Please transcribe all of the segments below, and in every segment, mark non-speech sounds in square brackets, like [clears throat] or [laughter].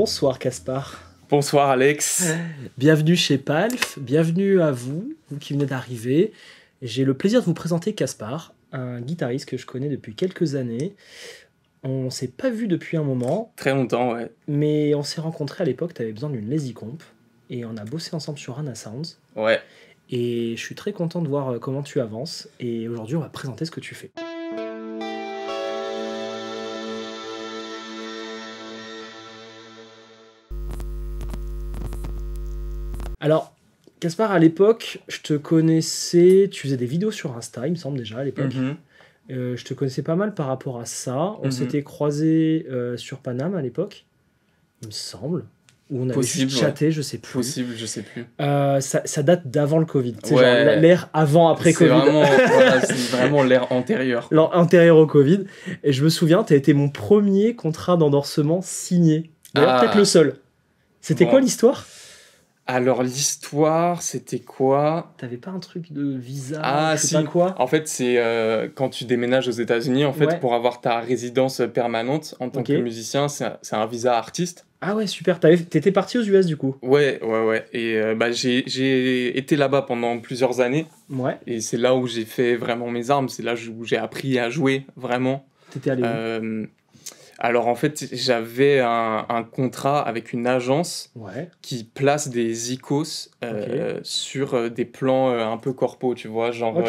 Bonsoir Caspar. Bonsoir Alex. Euh, bienvenue chez Palf, bienvenue à vous, vous qui venez d'arriver. J'ai le plaisir de vous présenter Caspar, un guitariste que je connais depuis quelques années. On s'est pas vu depuis un moment. Très longtemps, ouais. Mais on s'est rencontré à l'époque, tu avais besoin d'une Lazy Comp. Et on a bossé ensemble sur un Sounds. Ouais. Et je suis très content de voir euh, comment tu avances. Et aujourd'hui, on va présenter ce que tu fais. Caspar, à l'époque, je te connaissais, tu faisais des vidéos sur Insta, il me semble déjà à l'époque. Mhm. Euh, je te connaissais pas mal par rapport à ça. On mhm. s'était croisés euh, sur Paname à l'époque, il me semble. Où on avait chatté, je sais plus. Possible, je sais plus. Euh, ça, date d'avant le Covid. C'est ouais. l'ère avant, après Covid. [laughs] c'est vraiment l'ère antérieure. L'ère antérieure au Covid. Et je me souviens, tu as été mon premier contrat d'endorsement signé. D'ailleurs, ah. peut-être le seul. C'était quoi l'histoire alors l'histoire, c'était quoi T'avais pas un truc de visa Ah c'est si. quoi en fait, c'est euh, quand tu déménages aux États-Unis, en fait, pour avoir ta résidence permanente en tant que musicien, c'est un, visa artiste. Ah ouais, super. T'étais parti aux US du coup Ouais, ouais, ouais. Et euh, bah, j'ai été là-bas pendant plusieurs années. Ouais. Et c'est là où j'ai fait vraiment mes armes. C'est là où j'ai appris à jouer vraiment. T'étais allé où euh, alors en fait, j'avais un, contrat avec une agence qui place des icos euh, sur euh, des plans euh, un peu corpo, tu vois, genre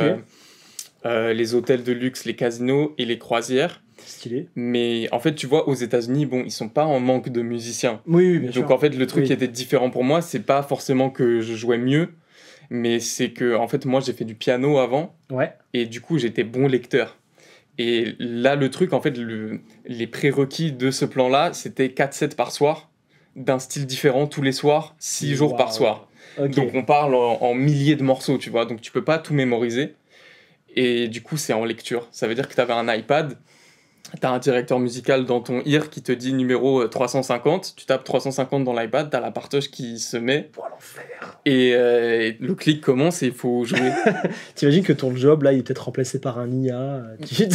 les hôtels de luxe, les casinos et les croisières. Stylé. Mais en fait, tu vois, aux États-Unis, bon, ils sont pas en manque de musiciens. Oui, oui bien Donc en fait, le truc qui était différent pour moi, c'est pas forcément que je jouais mieux, mais c'est que en fait, moi, j'ai fait du piano avant. Ouais. Et du coup, j'étais bon lecteur. Et là, le truc, en fait, les prérequis de ce plan-là, c'était 4 sets par soir, d'un style différent tous les soirs, 6 jours par soir. Donc on parle en, milliers de morceaux, tu vois. Donc tu peux pas tout mémoriser. Et du coup, c'est en lecture. Ça veut dire que tu avais un iPad T'as un directeur musical dans ton IR qui te dit numéro 350, euh, tu tapes 350 dans l'iPad, t'as la partoche qui se met. Oh, et, euh, et le clic commence et il faut jouer. [laughs] T'imagines que ton job là, il est peut-être remplacé par un IA euh, qui... sait,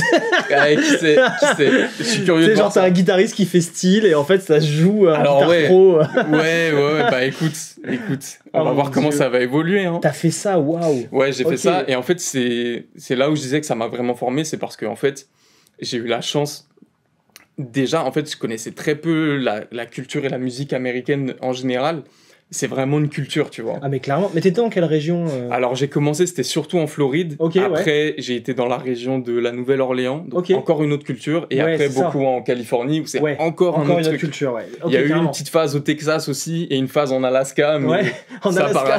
Je suis curieux. C'est genre t'as un guitariste qui fait style et en fait ça se joue à Alors, ouais. ouais, ouais, bah écoute, écoute, on va oh voir comment ça va évoluer. Hein. T'as fait ça, waouh. Ouais, j'ai fait ça et en fait c'est là où je disais que ça m'a vraiment formé, c'est parce que en fait j'ai eu la chance déjà, en fait, je connaissais très peu la, culture et la musique américaine en général c'est vraiment une culture, tu vois. Ah, mais clairement. Mais t'étais dans quelle région euh Alors, j'ai commencé, c'était surtout en Floride. après, j'ai été dans la région de la Nouvelle-Orléans, donc encore une autre culture. Et après, beaucoup en Californie, où c'est encore, un autre une culture. Il y a eu une petite phase au Texas aussi et une phase en Alaska. Mais ouais, [laughs] en Alaska.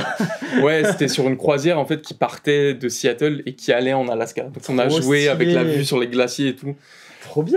ouais, c'était sur une croisière en fait qui partait de Seattle et qui allait en Alaska. Donc, on a joué avec la vue sur les glaciers et tout.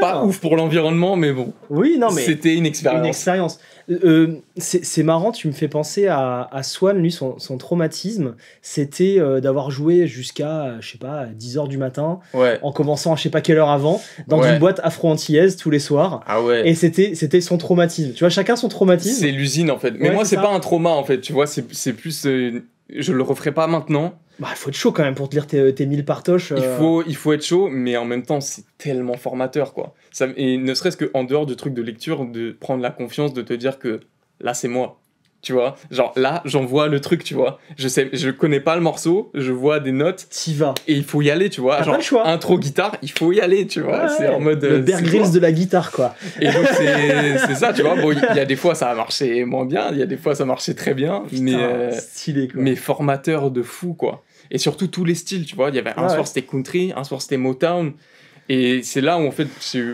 Pas ouf pour l'environnement, mais bon. Oui, non, mais. C'était une expérience. Euh, c'est marrant, tu me fais penser à, Swan, lui, son, traumatisme, c'était euh, d'avoir joué jusqu'à, je sais pas, 10h du matin, en commençant à je sais pas quelle heure avant, dans une boîte afro-antillaise tous les soirs. Ah Et c'était son traumatisme. Tu vois, chacun son traumatisme. C'est l'usine, en fait. Mais moi, c'est pas un trauma, en fait. Tu vois, c'est plus. Euh, je le referai pas maintenant bah, il faut être chaud quand même pour te lire tes, euh, mille partoches. Il, euh. faut, il faut être chaud, mais en même temps, c'est tellement formateur, quoi. et ne serait-ce qu'en dehors du truc de lecture, de prendre la confiance, de te dire que là, c'est moi. Tu vois, genre là, j'en vois le truc, tu vois. Je sais, je connais pas le morceau, je vois des notes. T'y vas. Et il faut y aller, tu vois. intro guitare, il faut y aller, tu vois. c'est en mode. Le euh, Bear de la guitare, quoi. Et donc, [laughs] c'est, ça, tu vois. Bon, il y, a des fois, ça a marché moins bien, il y a des fois, ça marchait très bien. mais. Stylé, Mais formateur de fou, quoi et surtout tous les styles, tu vois. Il y avait un soir c'était country, un soir c'était Motown. Et c'est là où en fait,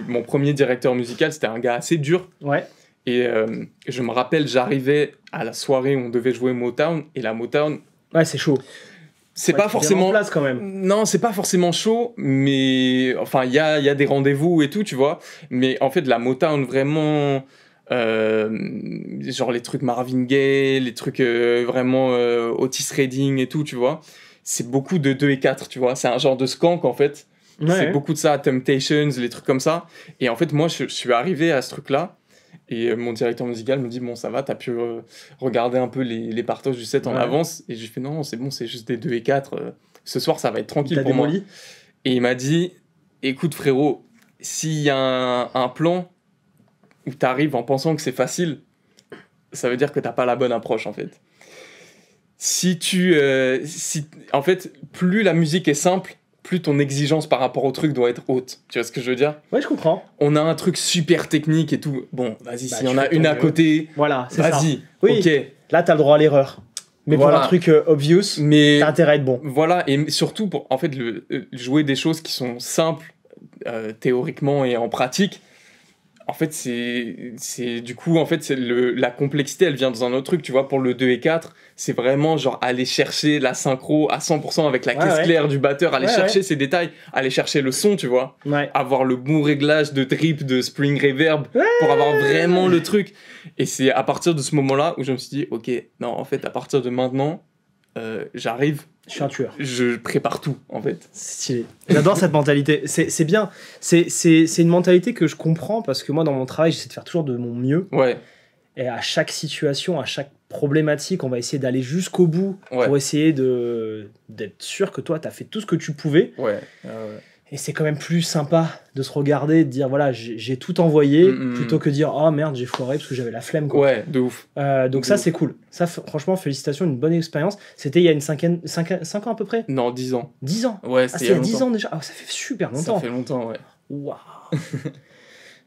mon premier directeur musical, c'était un gars assez dur. Ouais. Et euh, je me rappelle, j'arrivais à la soirée où on devait jouer Motown et la Motown. Ouais, c'est chaud. C'est pas forcément. place quand même. Non, c'est pas forcément chaud, mais enfin, il y a, y a, des rendez-vous et tout, tu vois. Mais en fait, la Motown vraiment. Euh, genre les trucs Marvin Gaye, les trucs euh, vraiment Otis Redding et tout, tu vois c'est beaucoup de 2 et 4, tu vois. C'est un genre de skank en fait. C'est beaucoup de ça, Temptations, les trucs comme ça. Et en fait, moi, je, suis arrivé à ce truc-là. Et euh, mon directeur musical me dit Bon, ça va, t'as pu euh, regarder un peu les, les partages du set en avance. Et je fait Non, c'est bon, c'est juste des 2 et 4. Euh, ce soir, ça va être tranquille pour moi. Et il m'a dit Écoute, frérot, s'il y a un, un plan où t'arrives en pensant que c'est facile, ça veut dire que t'as pas la bonne approche en fait si tu. Euh, en fait, plus la musique est simple, plus ton exigence par rapport au truc doit être haute. Tu vois ce que je veux dire Ouais, je comprends. On a un truc super technique et tout. Bon, vas-y, bah, s'il y en a une à côté. Voilà, c'est vas ça. y Oui. Ok. Là, t'as le droit à l'erreur. Mais voilà. pour un truc euh, obvious, mais t'as intérêt à être bon. Voilà, et surtout pour en fait euh, jouer des choses qui sont simples théoriquement et en pratique, en fait, c'est du coup, en fait, c'est la complexité, elle vient dans un autre truc, tu vois. Pour le 2 et 4, c'est vraiment genre aller chercher la synchro à 100% avec la caisse claire du batteur, aller chercher ces détails, aller chercher le son, tu vois. Avoir le bon réglage de drip, de spring reverb pour avoir vraiment le truc. Et c'est à partir de ce moment-là où je me suis dit, ok, non, en fait, à partir de maintenant, euh, j'arrive je suis un tueur. Je prépare tout, en fait. stylé. J'adore cette mentalité. C'est bien. C'est une mentalité que je comprends parce que moi, dans mon travail, j'essaie de faire toujours de mon mieux. Ouais. Et à chaque situation, à chaque problématique, on va essayer d'aller jusqu'au bout pour essayer d'être sûr que toi, tu as fait tout ce que tu pouvais. Ouais. Ah ouais. Et c'est quand même plus sympa de se regarder, de dire voilà, j'ai tout envoyé, mm, mm, plutôt mm. que de dire oh merde, j'ai foiré parce que j'avais la flemme. Quoi. Ouais, de ouf. Euh, donc ça, c'est cool. Ça, franchement, félicitations, une bonne expérience. C'était il y a une cinquième, cinq, cinq, ans à peu près Non, dix ans. Dix ans Ouais, ah, c'est il y a, dix ans déjà. Ah, ça fait super longtemps. Ça fait longtemps, ouais. Waouh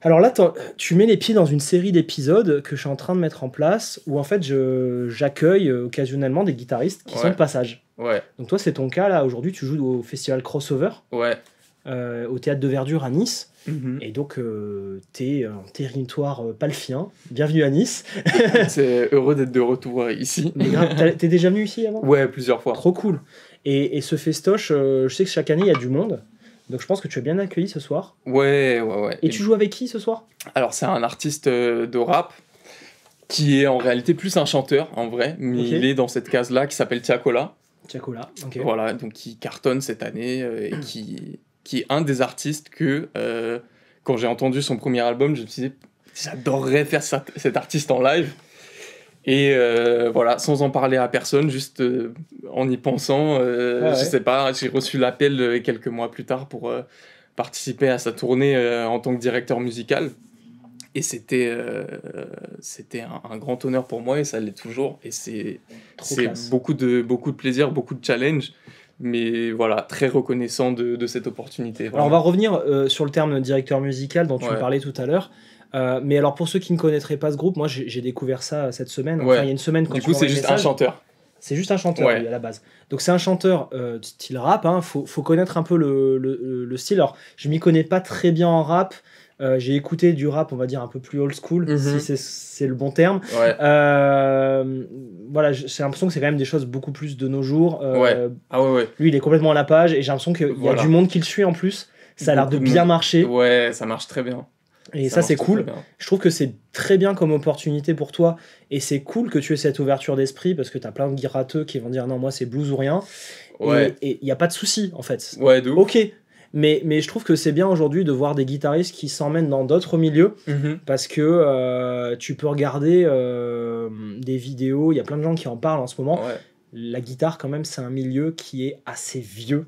Alors là, euh, tu mets les pieds dans une série d'épisodes que je suis en train de mettre en place où en fait j'accueille euh, occasionnellement des guitaristes qui sont de passage. Ouais. Donc toi, c'est ton cas là. Aujourd'hui, tu joues au festival Crossover. Ouais. Euh, au théâtre de Verdure à Nice. Mhm. Et donc, tu euh, t'es en territoire euh, palfien. Bienvenue à Nice. [laughs] c'est heureux d'être de retour ici. t'es déjà venu ici avant Ouais, plusieurs fois. Trop cool. Et, ce festoche, je sais que chaque année, il y a du monde. Donc je pense que tu es bien accueilli ce soir. Ouais, ouais, ouais. Et, tu joues avec qui ce soir Alors, c'est un artiste de rap qui est en réalité plus un chanteur, en vrai. Mais il est dans cette case-là qui s'appelle Tiakola. Tiakola, ok. Voilà, donc qui cartonne cette année et qui qui est un des artistes que, euh, quand j'ai entendu son premier album, je me suis dit, j'adorerais faire cet artiste en live. Et euh, voilà, sans en parler à personne, juste euh, en y pensant, ah je sais pas, j'ai reçu l'appel quelques mois plus tard pour participer à sa tournée en tant que directeur musical. Et c'était un, grand honneur pour moi et ça l'est toujours. Et c'est beaucoup de, beaucoup de plaisir, beaucoup de challenge mais voilà, très reconnaissant de, cette opportunité. Alors on va revenir euh, sur le terme directeur musical dont tu parlais tout à l'heure. Euh, mais alors pour ceux qui ne connaîtraient pas ce groupe, moi j'ai découvert ça euh, cette semaine, il y a une semaine quand Du coup c'est juste un chanteur. C'est juste un chanteur à la base. Donc c'est un chanteur style rap, hein, faut, connaître un peu le, style. Alors je m'y connais pas très bien en rap, euh, j'ai écouté du rap, on va dire, un peu plus old school, mhm. si c'est le bon terme. Euh, voilà, j'ai l'impression que c'est quand même des choses beaucoup plus de nos jours. Euh, ah ouais, lui, il est complètement à la page et j'ai l'impression qu'il y a du monde qui le suit en plus. Ça a l'air de bien marcher. Ouais, ça marche très bien. Et ça, c'est cool. Je trouve que c'est très bien comme opportunité pour toi. Et c'est cool que tu aies cette ouverture d'esprit parce que t'as plein de guirateux qui vont dire non, moi c'est blues ou rien. Ouais. Et il n'y a pas de souci en fait. Ouais, d'où Ok, mais, je trouve que c'est bien aujourd'hui de voir des guitaristes qui s'emmènent dans d'autres milieux mhm. parce que euh, tu peux regarder euh, des vidéos, il y a plein de gens qui en parlent en ce moment. La guitare, quand même, c'est un milieu qui est assez vieux.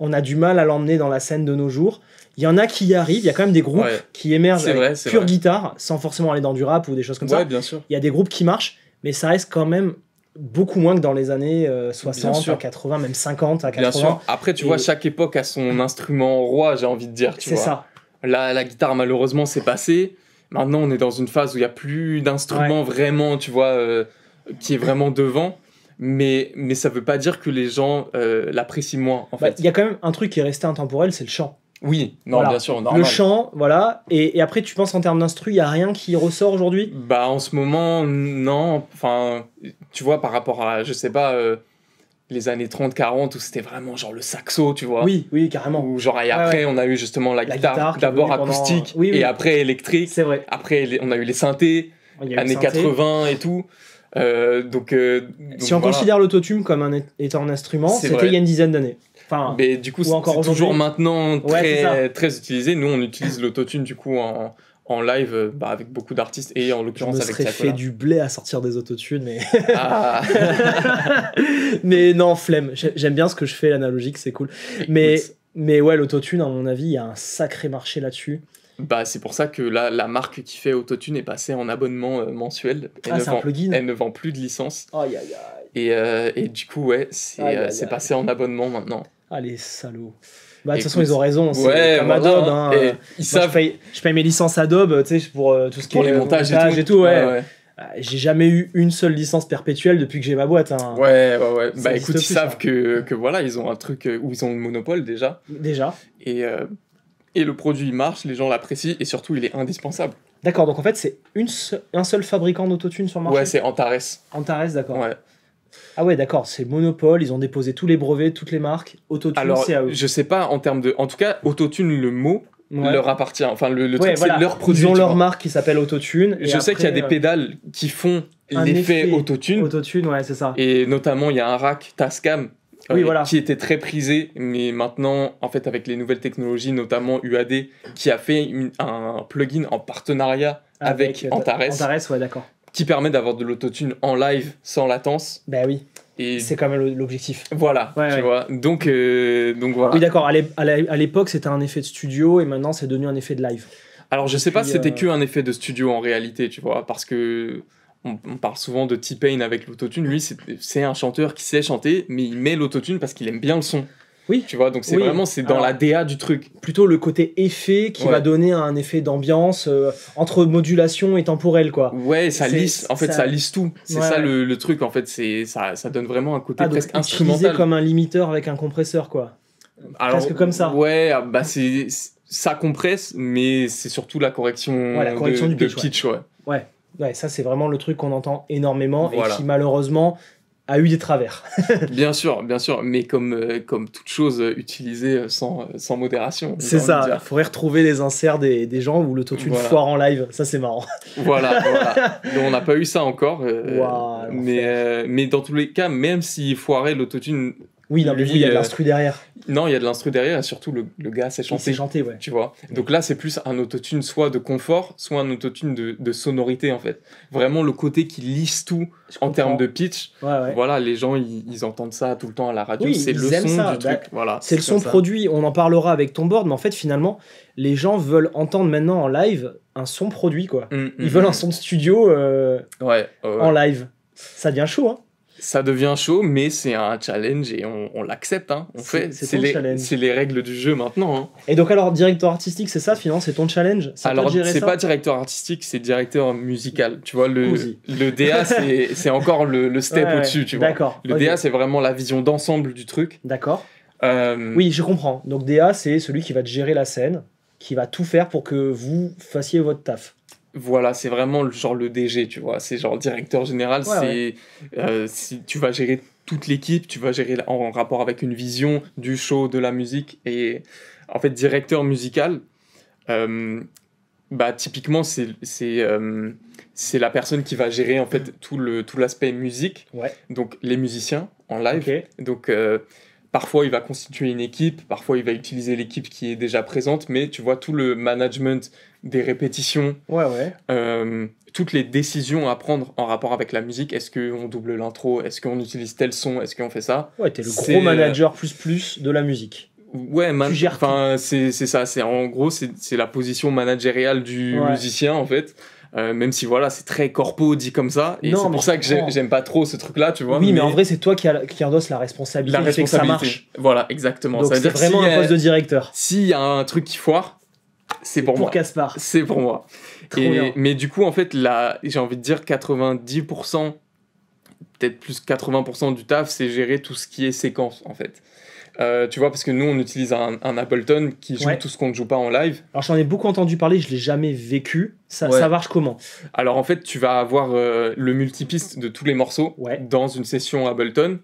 On a du mal à l'emmener dans la scène de nos jours. Il y en a qui y arrivent, il y a quand même des groupes qui émergent avec pure guitare, sans forcément aller dans du rap ou des choses comme ça. Il y a des groupes qui marchent, mais ça reste quand même beaucoup moins que dans les années 60 euh, à 80, même 50 à 80. Après, tu vois, chaque époque a son instrument roi, j'ai envie de dire. C'est ça. Là, la guitare, malheureusement, c'est passé. Maintenant, on est dans une phase où il n'y a plus d'instrument vraiment, tu vois, euh, qui est vraiment devant. Mais, mais ça ne veut pas dire que les gens euh, l'apprécient moins. En bah, fait. Il y a quand même un truc qui est resté intemporel, c'est le chant. Oui, non, bien sûr, normal. Le chant, voilà. Et, après, tu penses en termes d'instru, il n'y a rien qui ressort aujourd'hui Bah, en ce moment, non. Enfin, tu vois, par rapport à, je sais pas, euh, les années 30-40, où c'était vraiment genre le saxo, tu vois. Oui, oui, carrément. Ou genre, et après, on a eu justement la, guitare, d'abord acoustique, oui, et après électrique. C'est vrai. Après, on a eu les synthés, années 80 et tout. Euh, euh, donc, si on considère considère l'autotune comme étant un instrument, c'était il y a une dizaine d'années. Enfin, mais du coup, c'est toujours maintenant très, très utilisé. Nous, on utilise l'autotune du coup en, en live euh, bah, avec beaucoup d'artistes et en l'occurrence avec serait fait du blé à sortir des autotunes, mais. Ah. [laughs] mais non, flemme. J'aime bien ce que je fais, l'analogique, c'est cool. Mais, mais ouais, l'autotune, à mon avis, il y a un sacré marché là-dessus. Bah, c'est pour ça que la, la marque qui fait Autotune est passée en abonnement euh, mensuel. Elle, ah, ne vend, elle ne vend plus de licence. Et, euh, et, du coup, ouais, c'est passé en abonnement maintenant. Ah, les salauds. Bah, de toute façon, ils ont raison. Ouais, comme Adobe. Hein. ils savent... je, paye, mes licences Adobe tu sais, pour euh, tout ce qui pour est les euh, montages, et tout. tout ouais. Bah, j'ai jamais eu une seule licence perpétuelle depuis que j'ai ma boîte. Hein. Ouais, ouais, ouais. bah écoute, ils savent hein. que, que, voilà, ils ont un truc euh, où ils ont le monopole déjà. Déjà. Et, et le produit marche, les gens l'apprécient et surtout il est indispensable. D'accord, donc en fait, c'est une un seul fabricant d'autotune sur le marché Ouais, c'est Antares. Antares, d'accord. Ouais. Ah ouais, d'accord, c'est monopole, ils ont déposé tous les brevets, toutes les marques, autotune, c'est Je sais pas en termes de. En tout cas, autotune, le mot. leur appartient enfin le, le truc c'est leur produit ils ont leur marque qui s'appelle autotune je sais qu'il y a des euh, pédales qui font l'effet autotune autotune ouais c'est ça et notamment il y a un rack Tascam euh, qui était très prisé, mais maintenant, en fait, avec les nouvelles technologies, notamment UAD, qui a fait un plugin en partenariat avec Antares. Antares, ouais, d'accord qui permet d'avoir de l'autotune en live sans latence. Ben oui. Et... C'est quand même l'objectif. Voilà, tu vois. Donc, euh, donc voilà. Oui, d'accord. À l'époque, c'était un effet de studio et maintenant, c'est devenu un effet de live. Alors, je sais pas si c'était qu'un euh, que un effet de studio en réalité, tu vois, parce que on parle souvent de T-Pain avec l'autotune. Lui, c'est un chanteur qui sait chanter, mais il met l'autotune parce qu'il aime bien le son. Oui. Tu vois, donc c'est vraiment c'est dans la DA du truc. Plutôt le côté effet qui va donner un effet d'ambiance euh, entre modulation et temporelle quoi. Ouais, ça lisse. En fait, ça, lisse tout. C'est ça Le, truc. En fait, c'est ça, ça donne vraiment un côté ah, presque comme un limiteur avec un compresseur quoi. presque comme ça. Ouais, ah, bah c'est ça compresse, mais c'est surtout la correction, du pitch, de ouais. ça c'est vraiment le truc qu'on entend énormément et qui malheureusement a eu des travers. [laughs] bien sûr, bien sûr, mais comme, euh, comme toute chose euh, utilisée euh, sans, modération. C'est ça, il faudrait retrouver les inserts des, gens où l'autotune foire en live, ça c'est marrant. [laughs] voilà, [laughs] on n'a pas eu ça encore, mais, mais dans tous les cas, même s'il foirait l'autotune oui, il y a de euh, l'instru derrière. Non, il y a de l'instru derrière et surtout le, gars s'est chanté. Il s'est ouais. Tu vois. Donc là, c'est plus un autotune soit de confort, soit un autotune de, de sonorité en fait. Vraiment le côté qui lisse tout en termes de pitch. Voilà, les gens ils, entendent ça tout le temps à la radio. c'est le son du bah, truc. Voilà. C'est le son produit. On en parlera avec ton board, mais en fait finalement, les gens veulent entendre maintenant en live un son produit quoi. Mm, ils veulent mm, un son mm. de studio euh, ouais, en live. Ça devient chaud, hein ça devient chaud, mais c'est un challenge et on, l'accepte. Hein. On fait. C'est les, c'est les règles du jeu maintenant. Hein. Et donc alors directeur artistique, c'est ça finalement, c'est ton challenge. Alors c'est pas directeur artistique, c'est directeur musical. Tu vois le le DA [laughs] c'est encore le, le step au-dessus. Tu vois. Le DA c'est vraiment la vision d'ensemble du truc. D'accord. Euh, oui, je comprends. Donc DA c'est celui qui va te gérer la scène, qui va tout faire pour que vous fassiez votre taf. Voilà, c'est vraiment le, genre le DG, tu vois. C'est genre directeur général. c'est euh, si tu vas gérer toute l'équipe, tu vas gérer en, rapport avec une vision du show, de la musique et en fait directeur musical. Euh, bah typiquement c'est euh, c'est la personne qui va gérer en fait tout le tout l'aspect musique. Donc les musiciens en live. Donc Parfois, il va constituer une équipe, parfois, il va utiliser l'équipe qui est déjà présente, mais tu vois, tout le management des répétitions, ouais, ouais. Euh, toutes les décisions à prendre en rapport avec la musique, est-ce qu'on double l'intro, est-ce qu'on utilise tel son, est-ce qu'on fait ça Ouais, t'es le gros euh, manager plus plus de la musique. Ouais, man... enfin, c'est ça, c'est en gros, c'est la position managériale du musicien, en fait. Euh, même si voilà, c'est très corpo dit comme ça. Et c'est pour ça que j'aime pas trop ce truc-là, tu vois. Oui, mais, en vrai, c'est toi qui, endosses la responsabilité. La responsabilité. que ça marche. Voilà, exactement. Donc c'est vraiment un poste de directeur. S'il y a un truc qui foire, c'est pour, pour, moi. Caspar. C'est pour moi. mais du coup, en fait, j'ai envie de dire 90%, peut-être plus 80% du taf, c'est gérer tout ce qui est séquence, en fait. Euh, tu vois, parce que nous, on utilise un, Ableton qui joue tout ce qu'on ne joue pas en live. Alors, j'en ai beaucoup entendu parler, je ne l'ai jamais vécu. Ça, marche comment Alors, en fait, tu vas avoir euh, le multipiste de tous les morceaux dans une session Ableton.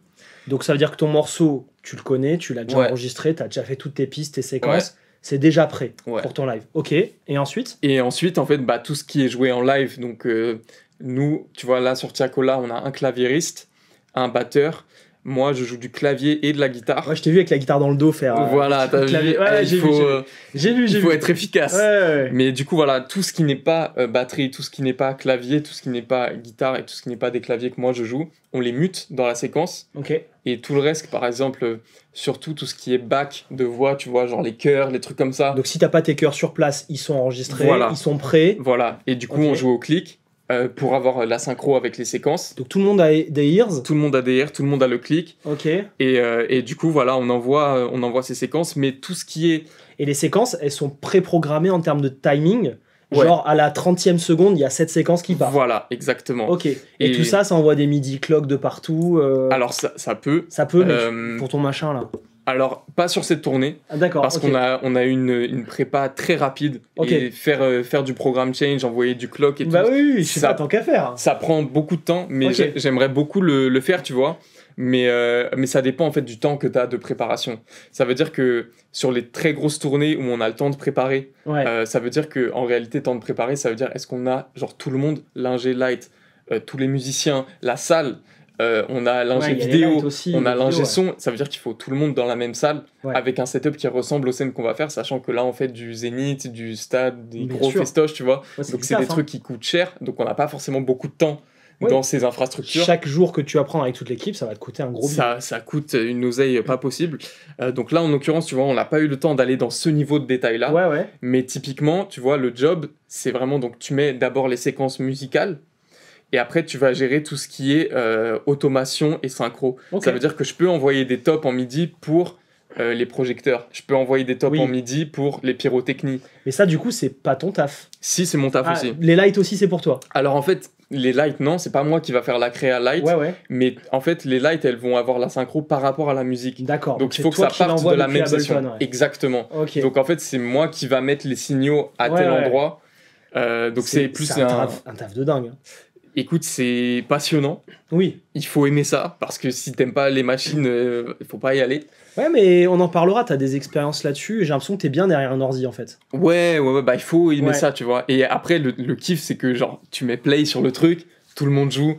Donc, ça veut dire que ton morceau, tu le connais, tu l'as déjà enregistré, tu as déjà fait toutes tes pistes, tes séquences. C'est déjà prêt pour ton live. Ok, et ensuite Et ensuite, en fait, bah, tout ce qui est joué en live. Donc, euh, nous, tu vois, là, sur Tiakola, on a un claviériste, un batteur moi, je joue du clavier et de la guitare. Ouais, je t'ai vu avec la guitare dans le dos faire. Euh, voilà, t'as vu. Ouais, j'ai vu, euh, j'ai vu. Il faut être efficace. Mais du coup, voilà, tout ce qui n'est pas euh, batterie, tout ce qui n'est pas clavier, tout ce qui n'est pas guitare et tout ce qui n'est pas des claviers que moi je joue, on les mute dans la séquence. Ok. Et tout le reste, par exemple, surtout tout ce qui est back de voix, tu vois, genre les chœurs, les trucs comme ça. Donc si t'as pas tes chœurs sur place, ils sont enregistrés, voilà. ils sont prêts. Voilà. Et du coup, on joue au clic euh, pour avoir la synchro avec les séquences. Donc tout le monde a des ears Tout le monde a des ears, tout le monde a le clic. Ok. Et, euh, et du coup, voilà, on envoie, euh, on envoie ces séquences, mais tout ce qui est. Et les séquences, elles sont préprogrammées en termes de timing. Genre à la 30e seconde, il y a cette séquence qui part. Voilà, exactement. Ok. Et, tout ça, ça envoie des midi clocks de partout. Alors ça, ça peut. Ça peut, pour ton machin là. Alors, pas sur cette tournée. Ah, parce qu'on a, on a une, prépa très rapide. Et faire, euh, faire du programme change, envoyer du clock et bah tout. Bah oui, ça, qu'à faire. Ça prend beaucoup de temps, mais j'aimerais beaucoup le, faire, tu vois. Euh, mais, ça dépend en fait du temps que tu as de préparation. Ça veut dire que sur les très grosses tournées où on a le temps de préparer, euh, ça veut dire qu'en en réalité, temps de préparer, ça veut dire est-ce qu'on a genre tout le monde, l'ingé light, tous les musiciens, la salle. Euh, on a l'ingé vidéo, on a l'ingé son. Ça veut dire qu'il faut tout le monde dans la même salle avec un setup qui ressemble aux scène qu'on va faire, sachant que là, on fait du zénith, du stade, des gros festoches, tu vois. donc, c'est des hein. trucs qui coûtent cher, donc on n'a pas forcément beaucoup de temps. Dans ces infrastructures. Chaque jour que tu apprends avec toute l'équipe, ça va te coûter un gros ça, Ça coûte une oseille pas possible. Euh, donc là, en l'occurrence, tu vois, on n'a pas eu le temps d'aller dans ce niveau de détail-là. Mais typiquement, tu vois, le job, c'est vraiment donc tu mets d'abord les séquences musicales, et après, tu vas gérer tout ce qui est euh, automation et synchro. Ça veut dire que je peux envoyer des tops en midi pour euh, les projecteurs. Je peux envoyer des tops en midi pour les pyrotechnies. Mais ça, du coup, c'est pas ton taf. Si, c'est mon taf ah, aussi. Les lights aussi, c'est pour toi. Alors en fait, les lights, non, c'est pas moi qui va faire la créa light. Mais en fait, les lights, elles vont avoir la synchro par rapport à la musique. D'accord. Donc, il faut que ça parte de la même session. Exactement. Donc en fait, c'est moi qui va mettre les signaux à tel endroit. Euh, donc c'est plus un, un taf de dingue. Hein. Écoute, c'est passionnant. Oui. Il faut aimer ça, parce que si t'aimes pas les machines, il euh, faut pas y aller. Ouais, mais on en parlera, t'as des expériences là-dessus, j'ai l'impression que t'es bien derrière un ordi, en fait. Ouais, ouais, bah il faut aimer ça, tu vois. Et après, le, kiff, c'est que, genre, tu mets play sur le truc, tout le monde joue,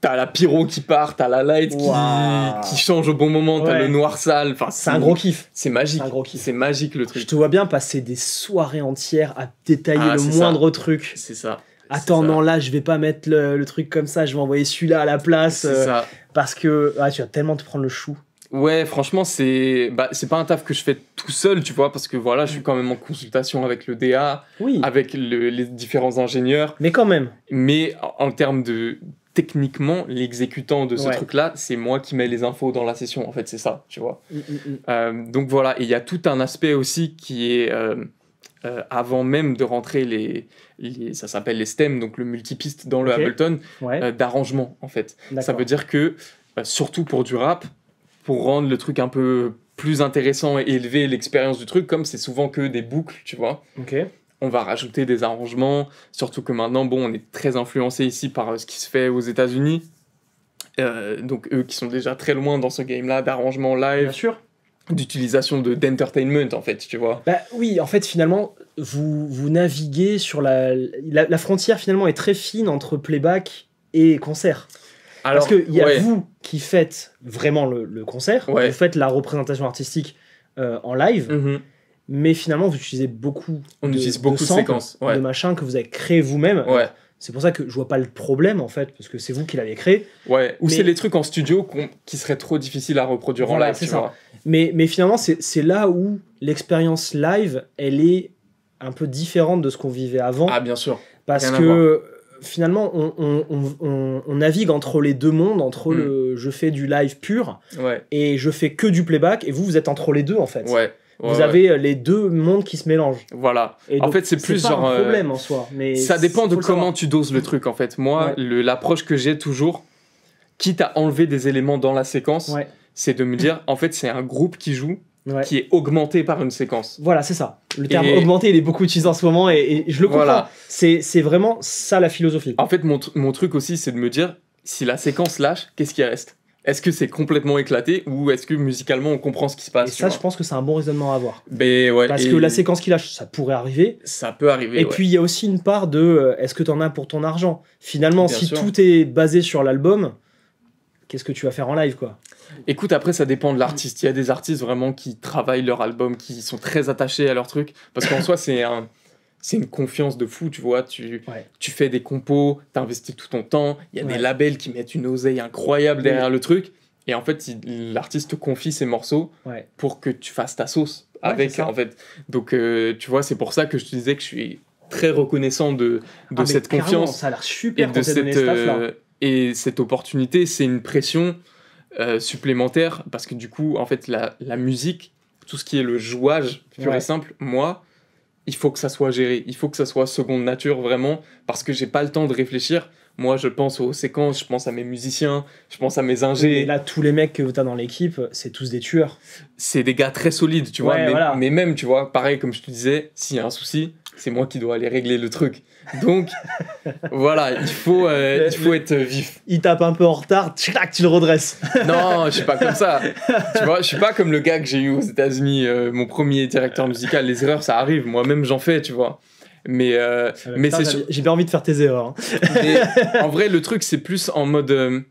t'as la pyro qui part, t'as la light qui, qui, change au bon moment, t'as le noir sale, enfin... C'est un gros kiff. C'est magique, c'est magique le truc. Je te vois bien passer des soirées entières à détailler ah, le moindre truc. C'est ça. Attends, non, là, je vais pas mettre le, truc comme ça, je vais envoyer celui-là à la place. Euh, parce que ah, tu vas tellement te prendre le chou. Ouais, franchement, c'est bah, c'est pas un taf que je fais tout seul, tu vois, parce que voilà, je suis quand même en consultation avec le DA, avec les différents ingénieurs. Mais quand même. Mais en, termes de techniquement, l'exécutant de ce truc-là, c'est moi qui mets les infos dans la session, en fait, c'est ça, tu vois. Mm, mm, mm. Euh, donc voilà, il y a tout un aspect aussi qui est euh, euh, avant même de rentrer les, ça s'appelle les stems, donc le multipiste dans le Hamilton, Ableton, euh, d'arrangement en fait. Ça veut dire que, euh, surtout pour du rap, pour rendre le truc un peu plus intéressant et élever l'expérience du truc, comme c'est souvent que des boucles, tu vois. On va rajouter des arrangements, surtout que maintenant, bon, on est très influencé ici par ce qui se fait aux États-Unis. donc eux qui sont déjà très loin dans ce game-là d'arrangement live. Bien sûr d'utilisation de d'entertainment en fait tu vois bah oui en fait finalement vous vous naviguez sur la la, frontière finalement est très fine entre playback et concert alors, parce qu'il y a vous qui faites vraiment le, concert vous faites la représentation artistique euh, en live mm-hmm. mais finalement vous utilisez beaucoup on de, utilise beaucoup de, séquences de machins que vous avez créé vous-même ouais c'est pour ça que je vois pas le problème en fait, parce que c'est vous qui l'avez créé. Ouais, ou c'est les trucs en studio qui seraient trop difficiles à reproduire en live. Mais, finalement, c'est là où l'expérience live, elle est un peu différente de ce qu'on vivait avant. Ah, bien sûr. Parce que finalement, on, navigue entre les deux mondes, entre mm. le je fais du live pur et je fais que du playback, et vous, vous êtes entre les deux en fait. Ouais vous avez euh, les deux mondes qui se mélangent. Voilà. en fait, c'est plus pas genre. un euh, problème en soi. Mais ça dépend de comment tu doses le truc, en fait. Moi, l'approche que j'ai toujours, quitte à enlever des éléments dans la séquence, c'est de me dire, en fait, c'est un groupe qui joue. qui est augmenté par une séquence. Voilà, c'est ça. Le terme augmenté, il est beaucoup utilisé en ce moment et, je le comprends. C'est vraiment ça la philosophie. En fait, mon, mon truc aussi, c'est de me dire, si la séquence lâche, qu'est-ce qui reste est-ce que c'est complètement éclaté ou est-ce que musicalement on comprend ce qui se passe Et ça, je pense que c'est un bon raisonnement à avoir. Mais ben ouais, Parce que la séquence qu'il lâche, ça pourrait arriver. Ça peut arriver. Et puis il y a aussi une part de euh, est-ce que t'en as pour ton argent Finalement, si tout est basé sur l'album, qu'est-ce que tu vas faire en live quoi Écoute, après ça dépend de l'artiste. Il y a des artistes vraiment qui travaillent leur album, qui sont très attachés à leur truc. Parce qu'en soi, c'est un c'est une confiance de fou, tu vois. Tu, tu fais des compos, tu t'investis tout ton temps. Il y a des labels qui mettent une oseille incroyable derrière le truc. Et en fait, l'artiste confie ses morceaux pour que tu fasses ta sauce avec, en fait. Donc, euh, tu vois, c'est pour ça que je te disais que je suis très reconnaissant de, ah, de cette confiance. Ça et de cette, euh, Et cette opportunité, c'est une pression euh, supplémentaire parce que du coup, en fait, la, musique, tout ce qui est le jouage pur et simple, moi, il faut que ça soit géré, il faut que ça soit seconde nature vraiment, parce que j'ai pas le temps de réfléchir. Moi, je pense aux séquences, je pense à mes musiciens, je pense à mes ingés. là, tous les mecs que tu as dans l'équipe, c'est tous des tueurs. C'est des gars très solides, tu vois. mais, même, tu vois, pareil, comme je te disais, s'il y a un souci, c'est moi qui dois aller régler le truc. Donc, voilà, il faut, euh, il faut être euh, vif. Il tape un peu en retard, tu le redresses. [laughs] non, je suis pas comme ça. Tu vois, je suis pas comme le gars que j'ai eu aux États-Unis, euh, mon premier directeur musical. Les erreurs, ça arrive. Moi-même, j'en fais, tu vois. Mais, ah, bah, mais c'est sûr... J'ai bien envie de faire tes erreurs. Hein. [laughs] en vrai, le truc, c'est plus en mode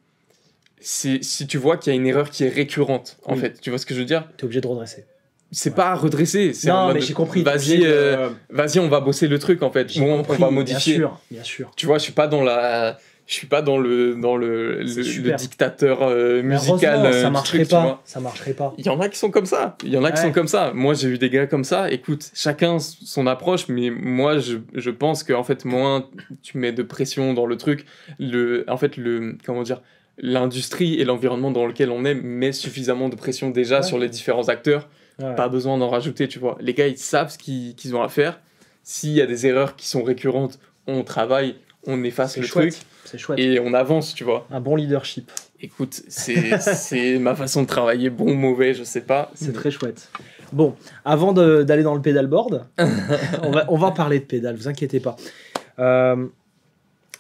si tu vois qu'il y a une erreur qui est récurrente, en fait. Tu vois ce que je veux dire Tu es obligé de redresser c'est pas à redresser c'est j'ai compris. Vas-y, euh, euh, vas-y, on va bosser le truc en fait. Bon, on va modifier. Bien sûr, bien sûr. Tu vois, je suis pas dans la, je suis pas dans le dans le, dictateur euh, musical. ça marcherait pas. Ça marcherait pas. Il y en a qui sont comme ça. Il y en a qui sont comme ça. Moi, j'ai eu des gars comme ça. Écoute, chacun son approche, mais moi, je, je pense que en fait, moins tu mets de pression dans le truc, le, en fait, le comment dire l'industrie et l'environnement dans lequel on est met suffisamment de pression déjà sur les différents acteurs pas besoin d'en rajouter, tu vois. Les gars, ils savent ce qu'ils ont à faire. S'il y a des erreurs qui sont récurrentes, on travaille, on efface le truc. C'est chouette. Et on avance, tu vois. Un bon leadership. Écoute, c'est ma façon de travailler, bon mauvais, je sais pas. C'est très chouette. Bon, avant d'aller dans le pédalboard, on, va, on va parler de pédale, vous inquiétez pas. Euh,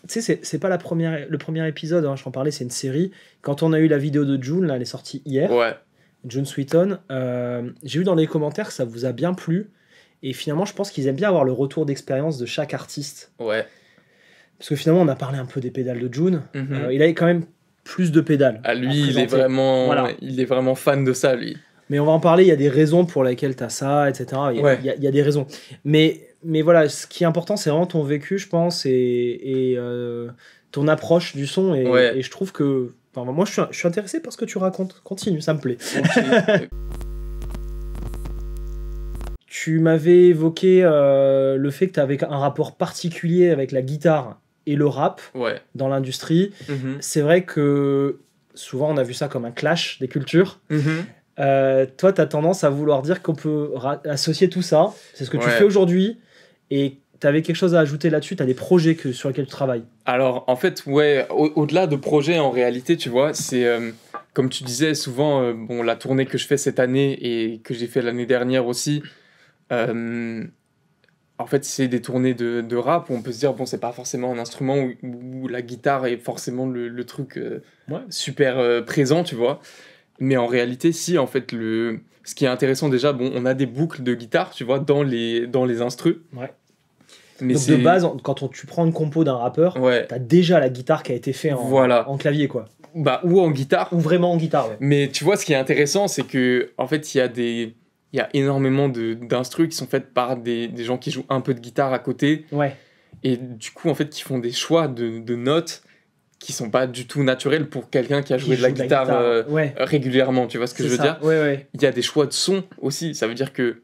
tu sais, c'est pas la première, le premier épisode, hein, je en parlais, c'est une série. Quand on a eu la vidéo de June, là, elle est sortie hier. Ouais. June Sweeton. Euh, j'ai vu dans les commentaires que ça vous a bien plu. Et finalement, je pense qu'ils aiment bien avoir le retour d'expérience de chaque artiste. Ouais. Parce que finalement, on a parlé un peu des pédales de June. Mhm. Euh, il avait quand même plus de pédales. Ah, à lui, il est, vraiment, il est vraiment fan de ça, lui. Mais on va en parler, il y a des raisons pour lesquelles tu as ça, etc. Il y, a, des raisons. Mais, mais voilà, ce qui est important, c'est vraiment ton vécu, je pense, et, euh, ton approche du son. et je trouve que moi, je suis, je suis intéressé par ce que tu racontes. Continue, ça me plaît. [laughs] tu m'avais évoqué euh, le fait que tu avais un rapport particulier avec la guitare et le rap dans l'industrie. Mm-hmm. C'est vrai que souvent on a vu ça comme un clash des cultures. Mm-hmm. Euh, toi, tu as tendance à vouloir dire qu'on peut associer tout ça, c'est ce que tu fais aujourd'hui, et tu avais quelque chose à ajouter là-dessus Tu as des projets que, sur lesquels tu travailles Alors, en fait, ouais, au-delà de projets, en réalité, tu vois, c'est euh, comme tu disais souvent, euh, bon, la tournée que je fais cette année et que j'ai fait l'année dernière aussi, euh, en fait, c'est des tournées de, rap où on peut se dire, bon, c'est pas forcément un instrument où, la guitare est forcément le, truc super présent, tu vois. Mais en réalité, si, en fait, le ce qui est intéressant déjà, bon, on a des boucles de guitare, tu vois, dans les, dans les instrus. Ouais. Donc de base, quand on, tu prends une compo d'un rappeur, tu t'as déjà la guitare qui a été faite en, en clavier, quoi. Bah, ou en guitare. Ou vraiment en guitare, Mais tu vois, ce qui est intéressant, c'est que, en fait, il y a des... Il y a énormément d'instrus qui sont faites par des, gens qui jouent un peu de guitare à côté. Et du coup, en fait, qui font des choix de, notes qui sont pas du tout naturels pour quelqu'un qui a joué de, la guitare, euh, régulièrement, tu vois ce que je veux dire Il y a des choix de sons aussi, ça veut dire que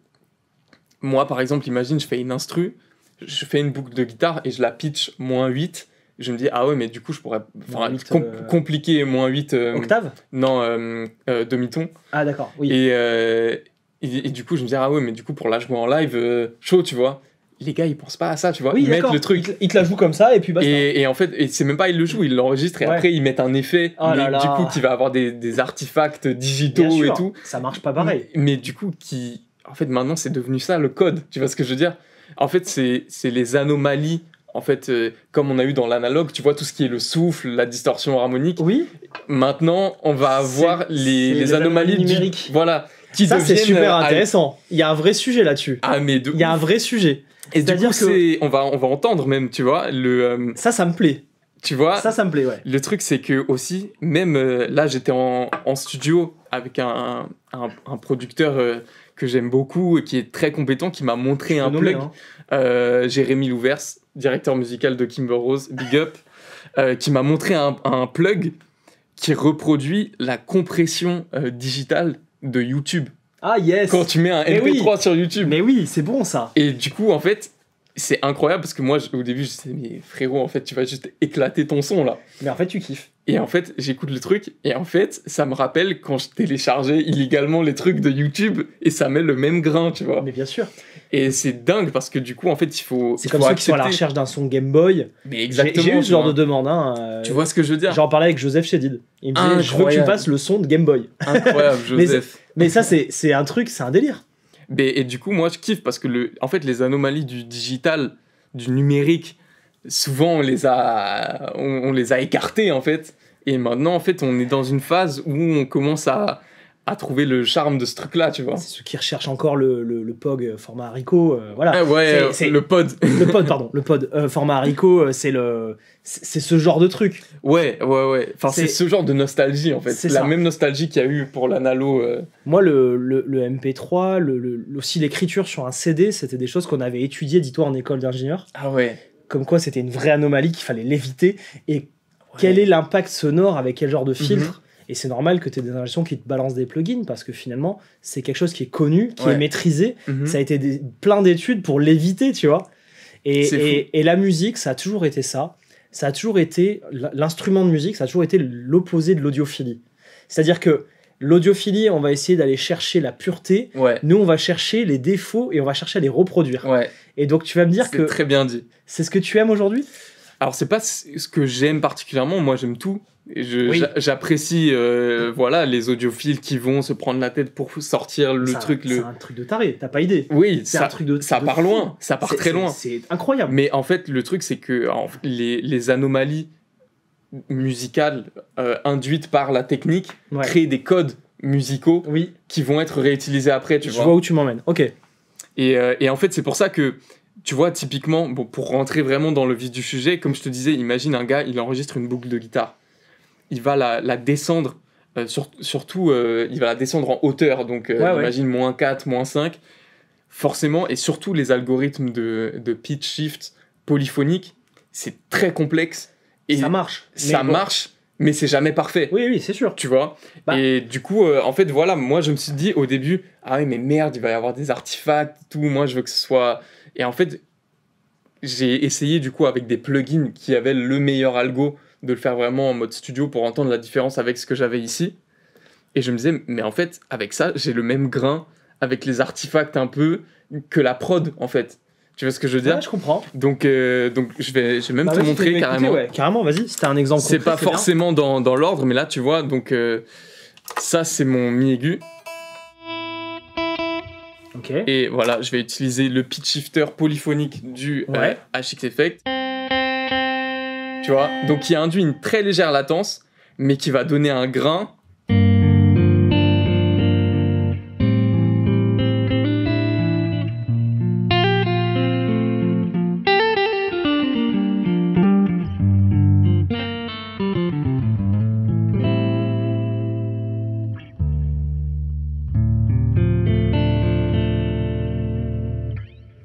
moi par exemple, imagine je fais une instru, je fais une boucle de guitare et je la pitch moins 8 je me dis ah ouais mais du coup je pourrais euh, compliquer compliqué moins 8 euh, octave non euh, demi-ton ah d'accord oui et, et, du coup je me dis ah ouais mais du coup pour la jouer en live chaud tu vois les gars ils pensent pas à ça tu vois ils mettent le truc ils te la jouent comme ça et puis basta. Et, en fait et c'est même pas ils le jouent ils l'enregistrent et après ils mettent un effet oh du coup qui va avoir des, des artefacts digitaux et tout ça marche pas pareil mais, mais du coup qui en fait maintenant c'est devenu ça le code tu vois ce que je veux dire en fait, c'est les anomalies en fait, euh, comme on a eu dans l'analogue, tu vois tout ce qui est le souffle, la distorsion harmonique. Oui. Maintenant, on va avoir les, anomalies, numériques. voilà. Ça, c'est euh, super intéressant. Il y a un vrai sujet là-dessus. Ah, mais Il y a un vrai sujet. Et du coup, que... on, va, on va entendre même, tu vois. Le, euh, Ça, ça me plaît. Tu vois Ça, ça me plaît, ouais. Le truc, c'est que aussi, même là, j'étais en, studio avec un, un producteur que j'aime beaucoup et qui est très compétent, qui m'a montré un plug. Hein. Euh, Jérémy Louvers, directeur musical de Kimber Rose, Big Up, euh, qui m'a montré un, plug qui reproduit la compression euh, digitale de YouTube. Ah yes Quand tu mets un MP3 sur YouTube. Mais oui, c'est bon ça Et du coup, en fait, c'est incroyable parce que moi, au début, je disais, mais frérot, en fait, tu vas juste éclater ton son là. Mais en fait, tu kiffes. Et en fait, j'écoute le truc et en fait, ça me rappelle quand je téléchargeais illégalement les trucs de YouTube et ça met le même grain, tu vois. Mais bien sûr. Et c'est dingue parce que du coup, en fait, il faut. C'est comme ça qui sont à la recherche d'un son Game Boy. Mais exactement. J'ai eu ce genre de demande. Hein, euh, tu vois ce que je veux dire J'en parlais avec Joseph Chedid Il me disait, je veux que tu fasses le son de Game Boy. Incroyable, [laughs] Joseph. mais, mais ça, c'est un truc, c'est un délire. Et, du coup, moi, je kiffe parce que, en fait, les anomalies du digital, du numérique, souvent, les a, on, on les a écartées, en fait. Et maintenant, en fait, on est dans une phase où on commence à à trouver le charme de ce truc-là, tu vois. C'est ceux qui recherchent encore le, le, POG format haricot, euh, voilà. Ah euh, c'est, le pod. le pod, pardon, le pod euh, format haricot, c'est le, c'est ce genre de truc. Ouais, ouais, ouais. Enfin, c'est, ce genre de nostalgie en fait. C'est la même nostalgie qu'il y a eu pour l'analo. Moi, le, MP3, le, aussi l'écriture sur un CD, c'était des choses qu'on avait étudiées, dis-toi, en école d'ingénieur. Ah ouais. Comme quoi, c'était une vraie anomalie qu'il fallait l'éviter. Et quel est l'impact sonore avec quel genre de mhm. filtre? Et c'est normal que tu aies des injections qui te balancent des plugins parce que finalement, c'est quelque chose qui est connu, qui est maîtrisé. Mhm. Ça a été plein d'études pour l'éviter, tu vois. Et, la musique, ça a toujours été ça. Ça a toujours été l'instrument de musique, ça a toujours été l'opposé de l'audiophilie. C'est-à-dire que l'audiophilie, on va essayer d'aller chercher la pureté. Nous, on va chercher les défauts et on va chercher à les reproduire. Et donc, tu vas me dire que. C'est très bien dit. C'est ce que tu aimes aujourd'hui Alors, c'est pas ce que j'aime particulièrement. Moi, j'aime tout. J'apprécie euh, voilà, les audiophiles qui vont se prendre la tête pour sortir le truc. Le... C'est un truc de taré, t'as pas idée. Oui, ça, un truc de, ça part loin, ça part très loin. C'est incroyable. Mais en fait, le truc, c'est que les, anomalies musicales euh, induites par la technique créent des codes musicaux qui vont être réutilisés après. Tu vois. où tu m'emmènes, ok. Et, euh, et, en fait, c'est pour ça que tu vois, typiquement, bon, pour rentrer vraiment dans le vif du sujet, comme je te disais, imagine un gars, il enregistre une boucle de guitare il va la, descendre, euh, surtout, euh, il va la descendre en hauteur, donc euh, imagine moins 4, moins 5. Forcément, et surtout les algorithmes de, pitch shift polyphonique, c'est très complexe. Et ça marche. Ça marche, mais c'est jamais parfait. Oui, oui, c'est sûr. Tu vois bah. Et du coup, en fait, voilà, moi je me suis dit au début, ah oui, mais merde, il va y avoir des artefacts, tout, moi je veux que ce soit. Et en fait, j'ai essayé du coup avec des plugins qui avaient le meilleur algo de le faire vraiment en mode studio pour entendre la différence avec ce que j'avais ici. Et je me disais, mais en fait, avec ça, j'ai le même grain, avec les artefacts un peu, que la prod, en fait. Tu vois ce que je veux dire je comprends. Donc, euh, donc je, vais, je même bah te montrer carrément. Carrément, vas-y, c'était un exemple. C'est pas forcément dans, l'ordre, mais là, tu vois, donc euh, ça, c'est mon mi-aigu. Et voilà, je vais utiliser le pitch shifter polyphonique du HX euh, Effect tu vois. Donc qui induit une très légère latence, mais qui va donner un grain.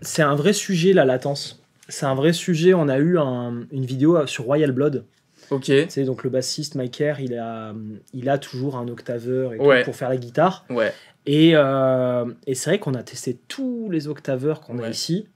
C'est un vrai sujet la latence c'est un vrai sujet. On a eu une vidéo euh, sur Royal Blood. Ok. C'est donc le bassiste Mike Kerr, il a, euh, il a toujours un octaveur pour faire la guitare. Ouais. Euh, et, c'est vrai qu'on a testé tous les octaveurs qu'on a ici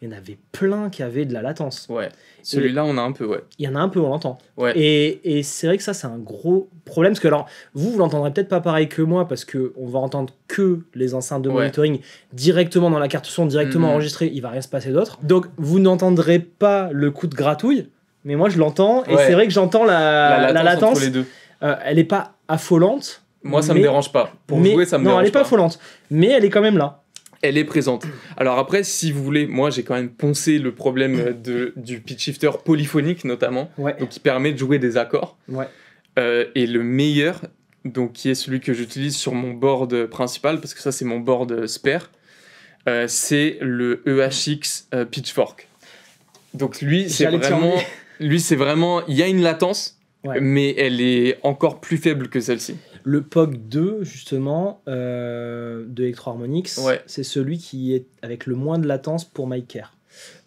il y en avait plein qui avaient de la latence. Ouais. Celui-là, on a un peu, ouais. Il y en a un peu, on l'entend. Ouais. Et, c'est vrai que ça, c'est un gros problème. Parce que, alors, vous, vous l'entendrez peut-être pas pareil que moi, parce que on va entendre que les enceintes de monitoring directement dans la carte son, directement mhm. enregistrées. Il va rien se passer d'autre. Donc, vous n'entendrez pas le coup de gratouille, mais moi, je l'entends. Et c'est vrai que j'entends la, latence. les deux. Euh, elle est pas affolante. Moi, ça me dérange pas. Pour jouer, ça me dérange pas. Non, elle n'est pas affolante. Mais elle est quand même là elle est présente. Alors après, si vous voulez, moi j'ai quand même poncé le problème euh, de, du pitch shifter polyphonique notamment, donc qui permet de jouer des accords. Euh, et le meilleur, donc qui est celui que j'utilise sur mon board principal, parce que ça c'est mon board euh, spare, c'est le EHX Pitchfork. Donc lui, c'est vraiment, lui c'est vraiment, il y a une latence, mais elle est encore plus faible que celle-ci. Le POG 2, justement, euh, de Electro Harmonix, c'est celui qui est avec le moins de latence pour Kerr.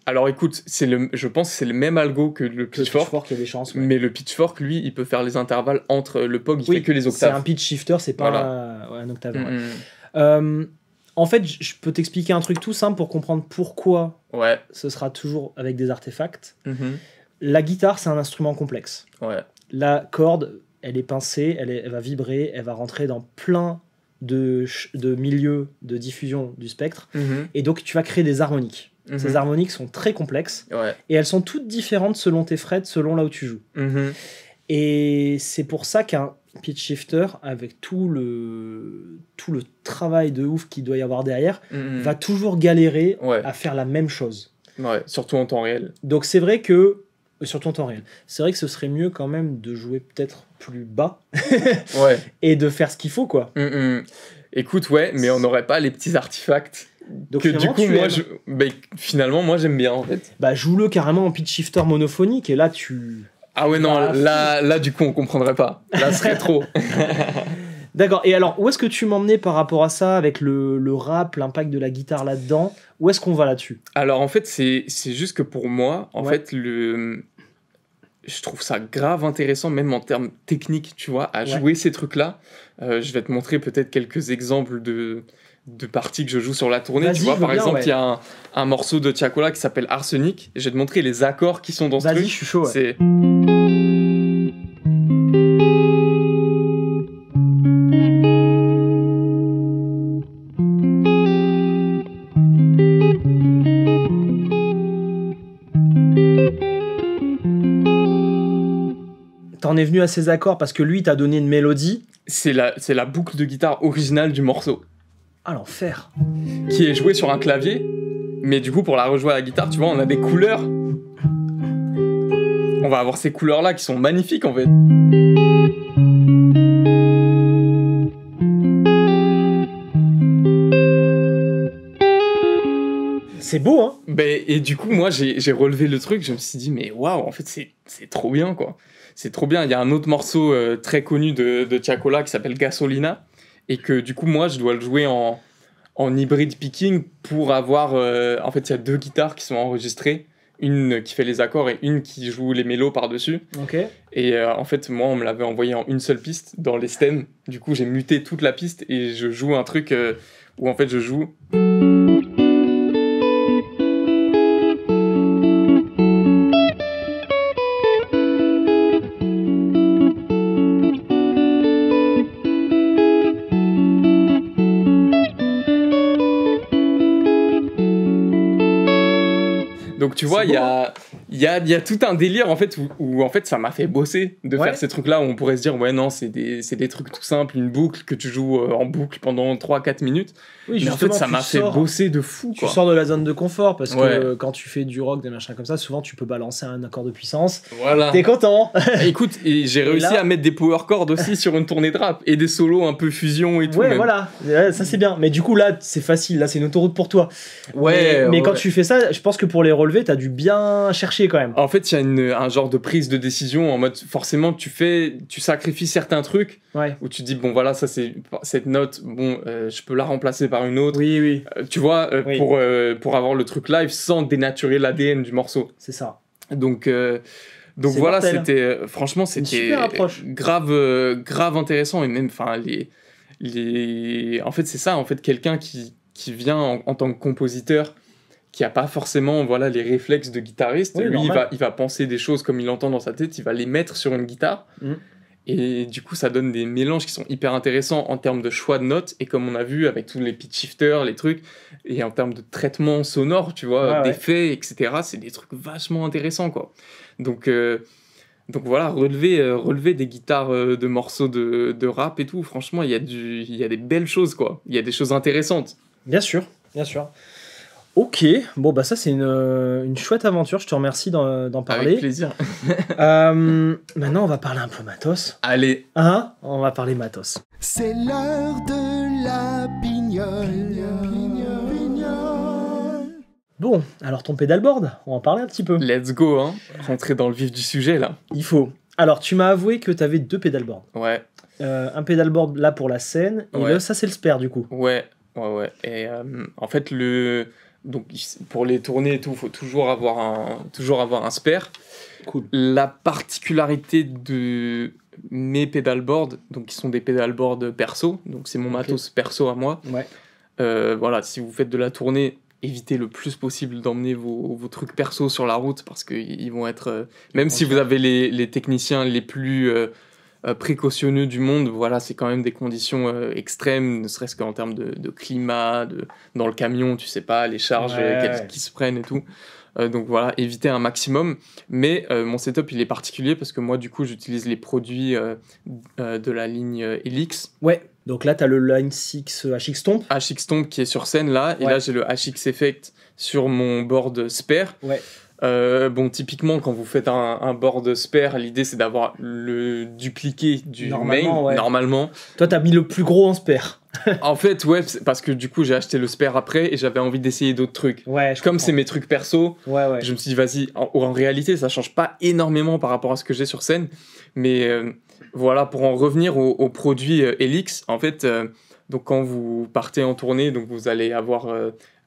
Alors écoute, c'est le, je pense que c'est le même algo que le Pitchfork. Le pitchfork a des chances. Mais le Pitchfork, lui, il peut faire les intervalles entre le POG, il oui, fait que les octaves. C'est un pitch shifter, c'est pas un, octave. Mm, mm. Euh, en fait, je peux t'expliquer un truc tout simple pour comprendre pourquoi ouais. ce sera toujours avec des artefacts. Mm-hmm. La guitare, c'est un instrument complexe. Ouais. La corde, elle est pincée, elle, va vibrer, elle va rentrer dans plein de, milieux de diffusion du spectre. Mhm. Et donc, tu vas créer des harmoniques. Mhm. Ces harmoniques sont très complexes et elles sont toutes différentes selon tes frets, selon là où tu joues. Mhm. Et c'est pour ça qu'un pitch shifter, avec tout le, tout le travail de ouf qu'il doit y avoir derrière, va toujours galérer à faire la même chose. surtout en temps réel. Donc c'est vrai que sur ton temps réel. C'est vrai que ce serait mieux quand même de jouer peut-être plus bas [laughs] ouais. et de faire ce qu'il faut quoi. Mm, mm. Écoute, ouais, mais on n'aurait pas les petits artefacts. Donc, que du coup, moi, je... finalement, moi j'aime bien en fait. Bah, joue-le carrément en pitch shifter monophonique et là tu. Ah ouais, non, bah, là, là, du coup, on comprendrait pas. Là, ce serait trop. [laughs] [laughs] D'accord. Et alors, où est-ce que tu m'emmenais par rapport à ça, avec le, le rap, l'impact de la guitare là-dedans Où est-ce qu'on va là-dessus Alors, en fait, c'est juste que pour moi, en fait, le, je trouve ça grave intéressant, même en termes techniques, tu vois, à jouer ces trucs-là. Euh, je vais te montrer peut-être quelques exemples de, de parties que je joue sur la tournée. Tu vois, par exemple, il y a un, morceau de Tiakola qui s'appelle Arsenic. je vais te montrer les accords qui sont dans ce truc. Vas-y, je suis chaud. C'est. on est venu à ces accords parce que lui t'a donné une mélodie. C'est la, boucle de guitare originale du morceau. À ah, l'enfer. Qui est joué sur un clavier, mais du coup pour la rejouer à la guitare, tu vois, on a des couleurs. On va avoir ces couleurs là qui sont magnifiques en fait. C'est beau, hein ben, et du coup, moi, j'ai relevé le truc, je me suis dit, mais waouh, en fait, c'est trop bien, quoi c'est trop bien. Il y a un autre morceau euh, très connu de, de Chacola qui s'appelle Gasolina. Et que du coup, moi, je dois le jouer en, en hybride picking pour avoir. Euh, en fait, il y a deux guitares qui sont enregistrées. Une qui fait les accords et une qui joue les mélos par-dessus. Ok. Et euh, en fait, moi, on me l'avait envoyé en une seule piste dans les stems. Du coup, j'ai muté toute la piste et je joue un truc où en fait, je joue. Tu vois, il y a. Hein il y a tout un délire en fait où, en fait ça m'a fait bosser de faire ces trucs là où on pourrait se dire ouais non c'est des, des, trucs tout simples une boucle que tu joues euh, en boucle pendant 3-4 minutes oui, mais en fait ça m'a fait bosser de fou tu sors de la zone de confort parce que quand tu fais du rock des machins comme ça souvent tu peux balancer un accord de puissance voilà t'es content [laughs] écoute j'ai réussi à mettre des power chords aussi sur une tournée de rap et des solos un peu fusion et tout ouais voilà ça c'est bien mais du coup là c'est facile là c'est une autoroute pour toi ouais mais, quand tu fais ça je pense que pour les relever as dû bien chercher en fait, il y a un genre de prise de décision en mode forcément tu fais, tu sacrifies certains trucs ou où tu dis bon voilà ça c'est cette note bon euh, je peux la remplacer par une autre. Oui oui. Euh, tu vois euh, pour pour avoir le truc live sans dénaturer l'ADN du morceau. C'est ça. Donc donc voilà hein. c'était franchement c'était grave grave intéressant et même enfin les en fait c'est ça en fait quelqu'un qui vient en, tant que compositeur qui a pas forcément voilà les réflexes de guitariste. Lui, il va, penser des choses comme il entend dans sa tête, il va les mettre sur une guitare. Mhm. Et du coup, ça donne des mélanges qui sont hyper intéressants en termes de choix de notes et comme on a vu avec tous les pitch shifters, les trucs, et en termes de traitement sonore, tu vois, d'effets, etc. C'est des trucs vachement intéressants, quoi. Donc, euh, donc voilà, relever, euh, relever des guitares euh, de morceaux de, de, rap et tout, franchement, il y, a du, y a des belles choses, quoi. Il y a des choses intéressantes. Bien sûr, bien sûr. Ok, bon bah ça c'est euh, une, chouette aventure, je te remercie d'en parler. Avec plaisir. [laughs] Euh, maintenant on va parler un peu matos. Allez. Hein On va parler matos. C'est l'heure de la pignole. Bon, alors ton pédalboard, on va en parler un petit peu. Let's go, hein. Rentrer dans le vif du sujet là. Il faut. Alors tu m'as avoué que tu avais deux pédalboards. Ouais. Euh, un pédalboard là pour la scène, et le, ça c'est le spare du coup. Ouais, ouais, ouais. Et en fait le donc pour les tournées et tout, faut toujours avoir un toujours avoir un spare. La particularité de mes pédalboards, donc qui sont des pédalboards perso, donc c'est mon matos perso à moi. Ouais. Euh, voilà, si vous faites de la tournée, évitez le plus possible d'emmener vos, trucs perso sur la route parce qu'ils vont être. Euh, même si vous avez les, techniciens les plus euh, euh, précautionneux du monde, voilà, c'est quand même des conditions euh, extrêmes, ne serait-ce qu'en termes de, climat, de, dans le camion, tu sais pas, les charges euh, qui se prennent et tout. donc voilà, éviter un maximum. Mais mon setup, il est particulier parce que moi, du coup, j'utilise les produits de la ligne Helix. Ouais, donc là, tu as le Line 6 HX Tomp. HX Tomb qui est sur scène là. Et là, j'ai le HX Effect sur mon board spare. Ouais. Euh, bon, typiquement, quand vous faites un, bord de spare, l'idée c'est d'avoir le dupliqué du normalement, main. Normalement. Toi, t'as mis le plus gros en spare. [laughs] en fait, ouais, parce que du coup, j'ai acheté le spare après et j'avais envie d'essayer d'autres trucs. Ouais, Comme c'est mes trucs perso, je me suis dit, vas-y, en, réalité, ça change pas énormément par rapport à ce que j'ai sur scène. Mais euh, voilà, pour en revenir au, produit euh, Elix, en fait. donc quand vous partez en tournée, donc vous allez avoir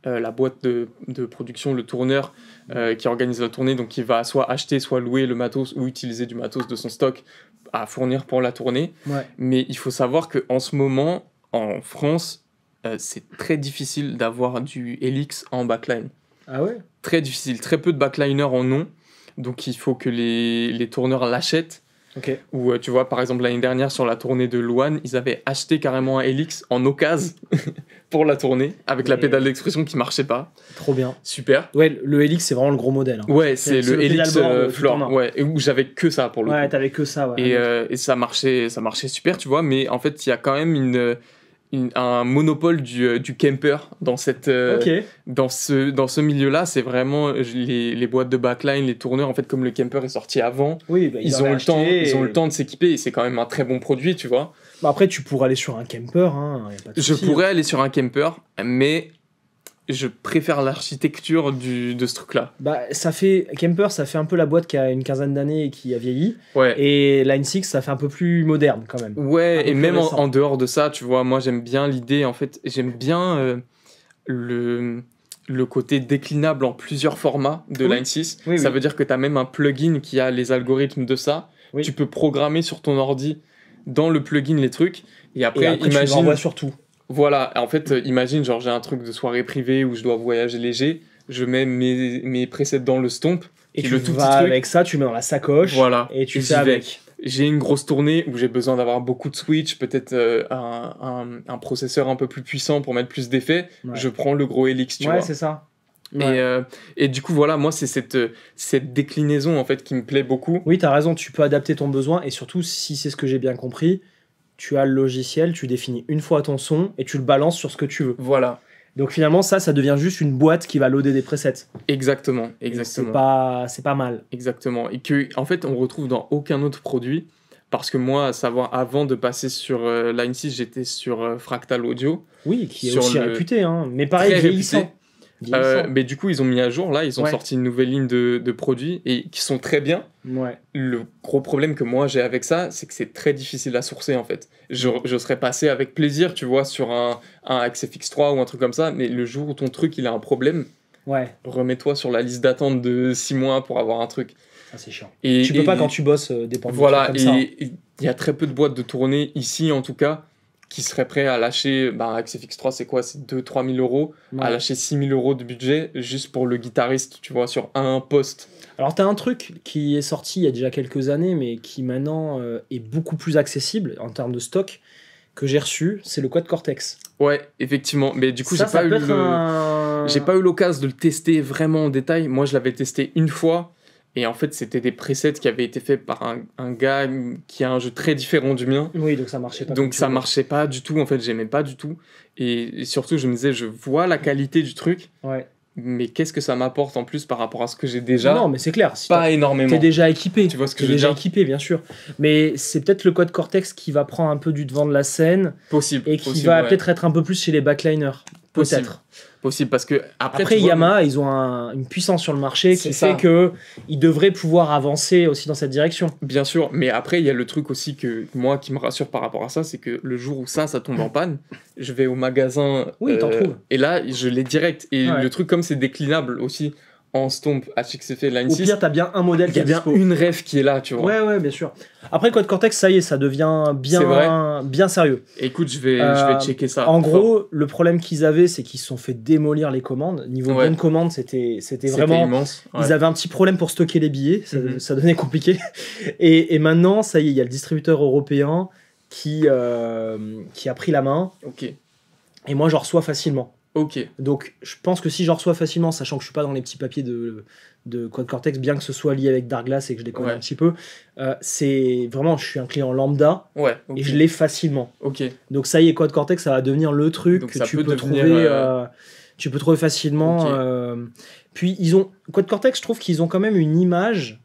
euh, la boîte de, production, le tourneur euh, qui organise la tournée, donc il va soit acheter, soit louer le matos ou utiliser du matos de son stock à fournir pour la tournée. Mais il faut savoir qu'en ce moment, en France, euh, c'est très difficile d'avoir du Helix en backline. Ah ouais Très difficile, très peu de backliners en ont, donc il faut que les, tourneurs l'achètent. Ou tu vois, par exemple, l'année dernière sur la tournée de Luan, ils avaient acheté carrément un Helix en occasion. [laughs] pour la tournée avec la pédale d'expression qui marchait pas. Trop bien. Super. Ouais, le Helix, c'est vraiment le gros modèle. Hein. Ouais, c'est le, Helix euh, euh, ouais Floor. Ouais, où j'avais que ça pour le coup. Ouais, t'avais que ça. Ouais, euh, et, ça marchait, ça marchait super, tu vois. Mais en fait, il y a quand même une, un monopole du, du, camper dans cette, dans ce, dans ce milieu-là. C'est vraiment les, les, boîtes de backline, les tourneurs. En fait, comme le camper est sorti avant, oui, bah, ils, ont le temps, ils ont le temps de s'équiper. Et c'est quand même un très bon produit, tu vois. Bah, après, tu pourrais aller sur un camper. Hein, je pourrais hein. aller sur un camper, mais je préfère l'architecture de ce truc-là. Bah, ça fait camper, ça fait un peu la boîte qui a une quinzaine d'années et qui a vieilli. Et Line 6, ça fait un peu plus moderne quand même. Ouais, et même en, dehors de ça, tu vois, moi j'aime bien l'idée. En fait, j'aime bien euh, le côté déclinable en plusieurs formats de Line 6. ça veut dire que tu as même un plugin qui a les algorithmes de ça. Tu peux programmer sur ton ordi dans le plugin les trucs. Et après, imagine. Tu Voilà, en fait, euh, imagine, genre j'ai un truc de soirée privée où je dois voyager léger, je mets mes, mes presets dans le stomp. Et tu le tout avec ça, tu mets dans la sacoche. Voilà. Et tu fais avec. J'ai une grosse tournée où j'ai besoin d'avoir beaucoup de switch, peut-être euh, un, processeur un peu plus puissant pour mettre plus d'effets. Je prends le gros Helix, Ouais, c'est ça. Euh, et, du coup, voilà, moi, c'est cette, euh, cette déclinaison en fait qui me plaît beaucoup. Oui, tu as raison, tu peux adapter ton besoin et surtout, si c'est ce que j'ai bien compris, tu as le logiciel, tu définis une fois ton son et tu le balances sur ce que tu veux. Voilà. Donc finalement, ça, ça devient juste une boîte qui va loader des presets. Exactement, exactement. C'est pas, c'est pas mal. Exactement. Et que, en fait, on retrouve dans aucun autre produit. Parce que moi, à savoir, avant de passer sur euh, Line 6, j'étais sur Fractal Audio. Oui, qui est aussi réputé, hein. mais pareil, vieillissant. Euh, mais du coup, ils ont mis à jour, là, ils ont sorti une nouvelle ligne de, produits et qui sont très bien. Le gros problème que moi j'ai avec ça, c'est que c'est très difficile à sourcer en fait. Je, serais passé avec plaisir, tu vois, sur un, un fix 3 ou un truc comme ça, mais le jour où ton truc il a un problème, ouais. remets-toi sur la liste d'attente de 6 mois pour avoir un truc. Ah, c'est chiant. Et, tu peux pas quand tu bosses euh, dépendre Voilà, de Voilà. Hein. et il y a très peu de boîtes de tournée ici en tout cas qui serait prêt à lâcher, bah, avec cfx 3 c'est quoi C'est 2-3 000 euros, à lâcher 6 000 euros de budget juste pour le guitariste, tu vois, sur un poste. Alors, tu as un truc qui est sorti il y a déjà quelques années, mais qui maintenant euh, est beaucoup plus accessible en termes de stock que j'ai reçu, c'est le Quad Cortex. Ouais, effectivement. Mais du coup, j'ai pas, eu pas eu l'occasion de le tester vraiment en détail. Moi, je l'avais testé une fois. Et en fait, c'était des presets qui avaient été faits par un, gars qui a un jeu très différent du mien. Oui, donc ça marchait pas. Donc ça marchait pas du tout. En fait, j'aimais pas du tout. Et, surtout, je me disais, je vois la qualité du truc. Ouais. Mais qu'est-ce que ça m'apporte en plus par rapport à ce que j'ai déjà Non, mais c'est clair. c'est pas énormément. T'es déjà équipé. Tu vois ce que je déjà équipé, bien sûr. Mais c'est peut-être le code Cortex qui va prendre un peu du devant de la scène. Possible. Et qui va peut-être être un peu plus chez les backliners. Peut-être. Possible, parce que après, Yamaha, ils ont une puissance sur le marché qui fait que devraient pouvoir avancer aussi dans cette direction. Bien sûr, mais après il y a le truc aussi que moi qui me rassure par rapport à ça, c'est que le jour où ça, ça tombe en panne, je vais au magasin. Oui, euh, et là, je l'ai direct. Et le truc comme c'est déclinable aussi, en stomp là Line 6. Au pire, as bien un modèle qui est bien une rêve qui est là, tu vois. Ouais, ouais, bien sûr. Après, quoi de Cortex, ça y est, ça devient bien, bien sérieux. Écoute, je vais, je vais euh, checker ça. En gros, le problème qu'ils avaient, c'est qu'ils se sont fait démolir les commandes. Niveau ouais. bonne commande, c'était, c'était vraiment. immense. Ils avaient un petit problème pour stocker les billets. Ça, mhm. devenait compliqué. [laughs] Et, maintenant, ça y est, il y a le distributeur européen qui, euh, qui a pris la main. Ok. Et moi, je reçois facilement. Ok. Donc je pense que si j'en reçois facilement, sachant que je suis pas dans les petits papiers de, de Quad Cortex, bien que ce soit lié avec Dark et que je les connais un petit peu, euh, c'est vraiment, je suis un client lambda et je l'ai facilement. Ok. Donc ça y est, Quad Cortex, ça va devenir le truc que tu peux trouver. Euh, euh, tu peux trouver facilement. puis ils ont Quad Cortex, je trouve qu'ils ont quand même une image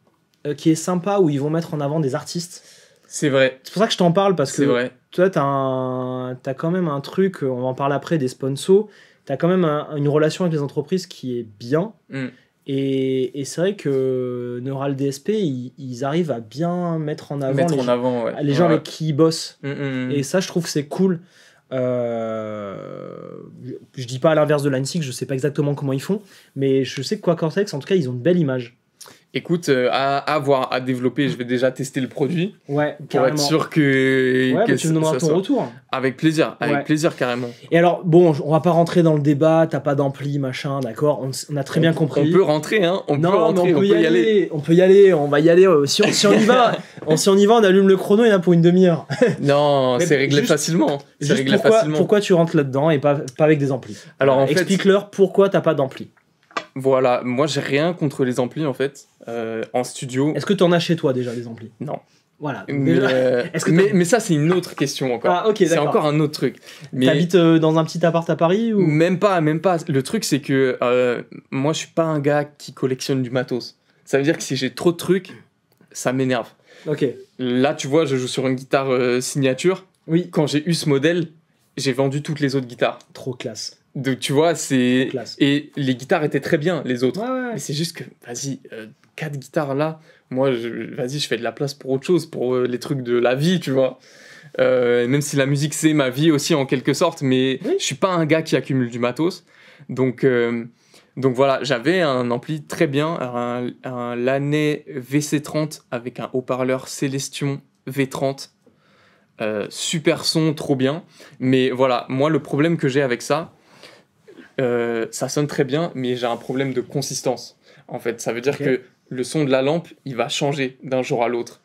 qui est sympa où ils vont mettre en avant des artistes. C'est vrai. C'est pour ça que je t'en parle parce que vrai. toi, t'as as quand même un truc, on en parle après, des sponsors tu as quand même une relation avec les entreprises qui est bien. Mm. Et, c'est vrai que Neural DSP, ils, arrivent à bien mettre en avant les, gens avec qui ils bossent. Mm, mm, et ça, je trouve c'est cool. Euh, je dis pas à l'inverse de l'ANSIC, je sais pas exactement comment ils font, mais je sais que quoi Cortex, en tout cas, ils ont une belle image écoute, euh, à, à, voir, à développer, je vais déjà tester le produit. Ouais, pour être sûr que. Ouais, que tu me donneras ton retour. Avec plaisir, avec plaisir carrément. Et alors, bon, on va pas rentrer dans le débat, t'as pas d'ampli, machin, d'accord, on, a très bien compris. On peut rentrer, hein, on peut on, peut, y, aller. On peut y aller, on va y aller, euh, si, on y va, [laughs] on, si on y va, on allume le chrono, il là pour une demi-heure. [laughs] non, c'est réglé facilement. C'est réglé pourquoi, facilement. Pourquoi tu rentres là-dedans et pas, avec des amplis Alors, explique-leur pourquoi t'as pas d'ampli. Voilà, moi j'ai rien contre les amplis en fait, euh, en studio. Est-ce que t'en as chez toi déjà les amplis Non. Voilà. Euh, [laughs] mais, ça, c'est une autre question encore. Ah, c'est encore un autre truc. Mais T'habites euh, dans un petit appart à Paris ou... Même pas, même pas. Le truc, c'est que moi, je suis pas un gars qui collectionne du matos. Ça veut dire que si j'ai trop de trucs, ça m'énerve. Ok. Là, tu vois, je joue sur une guitare signature. Oui. Quand j'ai eu ce modèle, j'ai vendu toutes les autres guitares. Trop classe. Donc tu vois, c'est. Et les guitares étaient très bien, les autres. Mais c'est juste que, vas-y, euh, quatre guitares là, moi, vas-y, je fais de la place pour autre chose, pour euh, les trucs de la vie, tu vois. Euh, même si la musique, c'est ma vie aussi, en quelque sorte, mais je suis pas un gars qui accumule du matos. Donc. Donc voilà, j'avais un ampli très bien, un, VC30 avec un haut-parleur Célestion V30. super son, trop bien. Mais voilà, moi le problème que j'ai avec ça, euh, ça sonne très bien, mais j'ai un problème de consistance. En fait, ça veut dire que le son de la lampe, il va changer d'un jour à l'autre.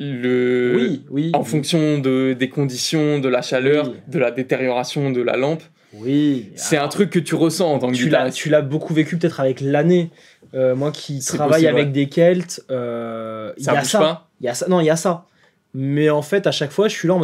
Oui, oui. En fonction de, des conditions, de la chaleur, de la détérioration de la lampe. Oui. C'est un ah. truc que tu ressens en tant que tu l'as Tu l'as beaucoup vécu peut-être avec l'année. Euh, moi qui travaille avec des Celtes, euh, il y a ça. Il y a Non, il y a ça. Mais en fait, à chaque fois, je suis là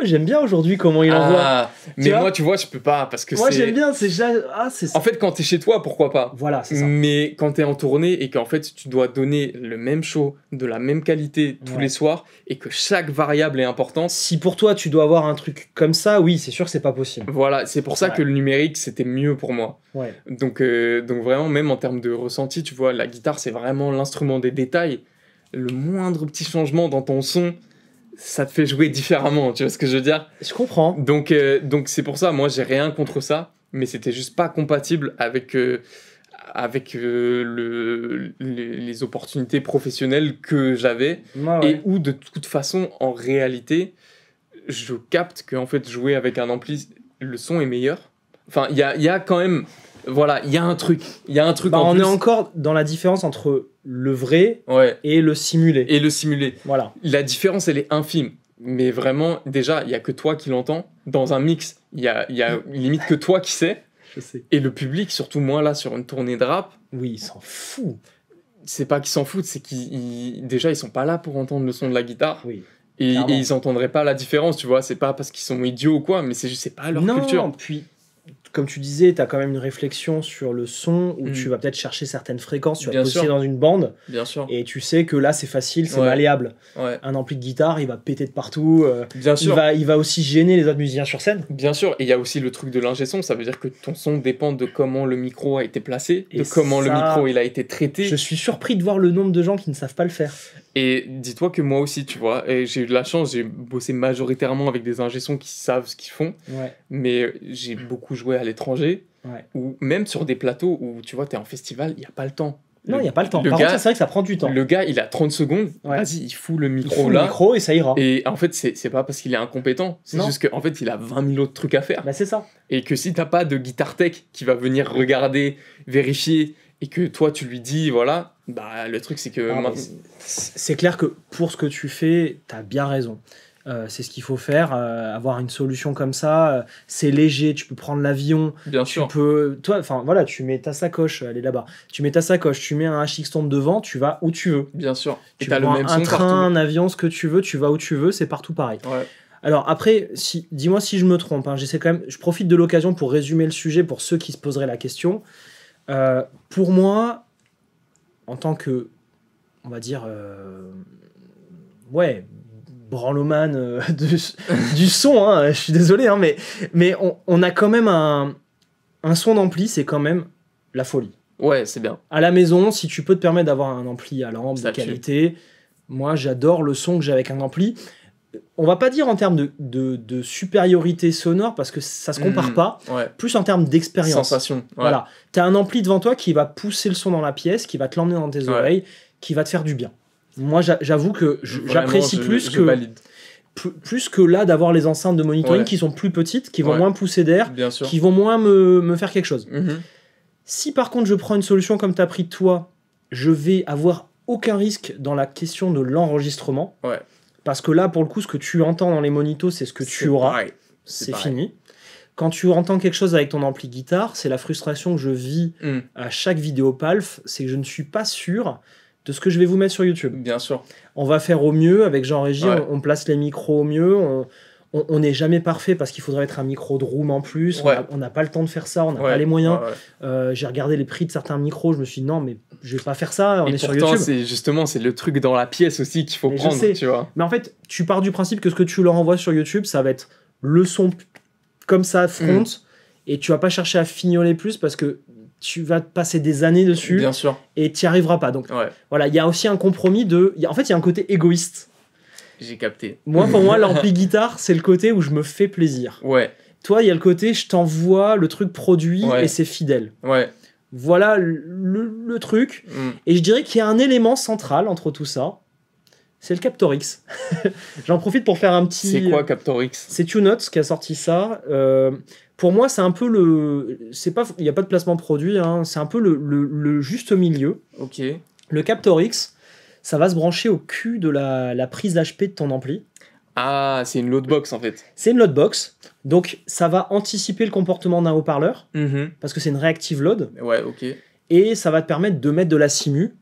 Oh, j'aime bien aujourd'hui comment il envoie. Ah, mais moi, tu vois, je peux pas parce que Moi, j'aime bien, c'est ah, En fait, quand t'es chez toi, pourquoi pas Voilà, c'est ça. Mais quand t'es en tournée et qu'en fait, tu dois donner le même show de la même qualité tous les soirs et que chaque variable est importante. Si pour toi, tu dois avoir un truc comme ça, oui, c'est sûr, c'est pas possible. Voilà, c'est pour ça que le numérique, c'était mieux pour moi. Ouais. Donc, euh, donc vraiment, même en termes de ressenti, tu vois, la guitare, c'est vraiment l'instrument des détails. Le moindre petit changement dans ton son, ça te fait jouer différemment, tu vois ce que je veux dire Je comprends. Donc euh, donc c'est pour ça, moi j'ai rien contre ça, mais c'était juste pas compatible avec euh, avec euh, le, les, opportunités professionnelles que j'avais et où de toute façon en réalité je capte qu'en fait jouer avec un ampli le son est meilleur. Enfin il y a, y a quand même voilà, il y a un truc. Il y a un truc. Bah, on est encore dans la différence entre le vrai et le simulé. Et le simulé. Voilà. La différence, elle est infime. Mais vraiment, déjà, il y a que toi qui l'entends. Dans un mix, il y a, y limite que toi qui sais. Je sais. Et le public, surtout moi là, sur une tournée de rap. Oui, ils s'en fout. C'est pas qu'ils s'en foutent, c'est qu'ils. Déjà, ils sont pas là pour entendre le son de la guitare. Oui. Et, ils n'entendraient pas la différence, tu vois. C'est pas parce qu'ils sont idiots ou quoi, mais c'est juste, c'est pas leur culture. Non, comme tu disais, tu as quand même une réflexion sur le son où mm. tu vas peut-être chercher certaines fréquences, tu vas bosser dans une bande. Bien sûr. Et tu sais que là, c'est facile, c'est malléable. Un ampli de guitare, il va péter de partout. Euh, il Va, il va aussi gêner les autres musiciens sur scène. Bien sûr. Et il y a aussi le truc de l'ingé son. Ça veut dire que ton son dépend de comment le micro a été placé, de comment le micro il a été traité. Je suis surpris de voir le nombre de gens qui ne savent pas le faire. Et dis-toi que moi aussi, tu vois, j'ai eu de la chance, j'ai bossé majoritairement avec des ingénieurs qui savent ce qu'ils font, mais euh, j'ai beaucoup joué à l'étranger, ou même sur des plateaux où, tu vois, t'es en festival, il n'y a pas le temps. Non, il n'y a pas le temps. Le Par gars, c'est vrai que ça prend du temps. Le gars, il a 30 secondes. Vas-y, il fout le micro il fout Le micro et ça ira. Et en fait, c'est, pas parce qu'il est incompétent. C'est juste qu'en fait, il a 20 000 autres trucs à faire. Bah, c'est ça. Et que si t'as pas de guitare tech qui va venir regarder, vérifier, et que toi, tu lui dis, voilà, bah, le truc, c'est que. Ah, c'est clair que pour ce que tu fais, t'as bien raison. Euh, c'est ce qu'il faut faire. Euh, avoir une solution comme ça, euh, c'est léger. Tu peux prendre l'avion. Bien tu Peux, toi, enfin voilà, tu mets ta sacoche, elle est là-bas. Tu mets ta sacoche, tu mets un HX-Tombe devant, tu vas où tu veux. Bien sûr. Tu as le même un train, un avion, ce que tu veux, tu vas où tu veux, c'est partout pareil. Alors après, si, dis-moi si je me trompe. Hein, j'essaie quand même. Je profite de l'occasion pour résumer le sujet pour ceux qui se poseraient la question. pour moi, en tant que, on va dire, euh, ouais, branloman euh, [laughs] du son, hein, je suis désolé, hein, mais, mais on, a quand même un, un son d'ampli, c'est quand même la folie. Ouais, c'est bien. À la maison, si tu peux te permettre d'avoir un ampli à lampe de qualité, moi j'adore le son que j'ai avec un ampli on va pas dire en termes de, supériorité sonore parce que ça se compare mm-hmm. pas, plus en termes d'expérience. Sensation. Voilà. Tu as un ampli devant toi qui va pousser le son dans la pièce, qui va te l'emmener dans tes oreilles, qui va te faire du bien. Moi, j'avoue que j'apprécie plus que. plus que là d'avoir les enceintes de monitoring qui sont plus petites, qui vont moins pousser d'air, qui vont moins me, faire quelque chose. Mm-hmm. Si par contre je prends une solution comme tu as pris toi, je vais avoir aucun risque dans la question de l'enregistrement. Ouais parce que là, pour le coup, ce que tu entends dans les monitos, c'est ce que tu auras. C'est fini. Quand tu entends quelque chose avec ton ampli guitare, c'est la frustration que je vis hmm. à chaque vidéo PALF, c'est que je ne suis pas sûr de ce que je vais vous mettre sur YouTube. Bien sûr. On va faire au mieux avec Jean Régis, on, place les micros au mieux, on n'est jamais parfait parce qu'il faudrait être un micro de room en plus. On n'a pas le temps de faire ça, on n'a pas les moyens. Euh, j'ai regardé les prix de certains micros, je me suis dit non, mais je ne vais pas faire ça. On est sur YouTube. C'est justement, c'est le truc dans la pièce aussi qu'il faut penser prendre. Tu vois. Mais en fait, tu pars du principe que ce que tu leur envoies sur YouTube, ça va être le son comme ça, front. Mm. Et tu vas pas chercher à fignoler plus parce que tu vas passer des années dessus. Bien sûr. Et tu n'y arriveras pas. Donc voilà, il y a aussi un compromis de. en fait, il y a un côté égoïste j'ai capté. Moi, pour moi, l'ampli [laughs] guitare, c'est le côté où je me fais plaisir. Ouais. Toi, il y a le côté, je t'envoie le truc produit et c'est fidèle. Ouais. Voilà le, truc. Mm. Et je dirais qu'il y a un élément central entre tout ça. C'est le Captorix. [laughs] J'en profite pour faire un petit. C'est quoi Captorix C'est Two Notes qui a sorti ça. Euh, pour moi, c'est un peu le. C'est pas. Il n'y a pas de placement produit. Hein. C'est un peu le, le, juste milieu. Ok. Le Captorix, ça va se brancher au cul de la, prise HP de ton ampli. Ah, c'est une loadbox en fait. C'est une loadbox. Donc ça va anticiper le comportement d'un haut-parleur mm-hmm. parce que c'est une réactive load. Ouais, ok. Et ça va te permettre de mettre de la simu.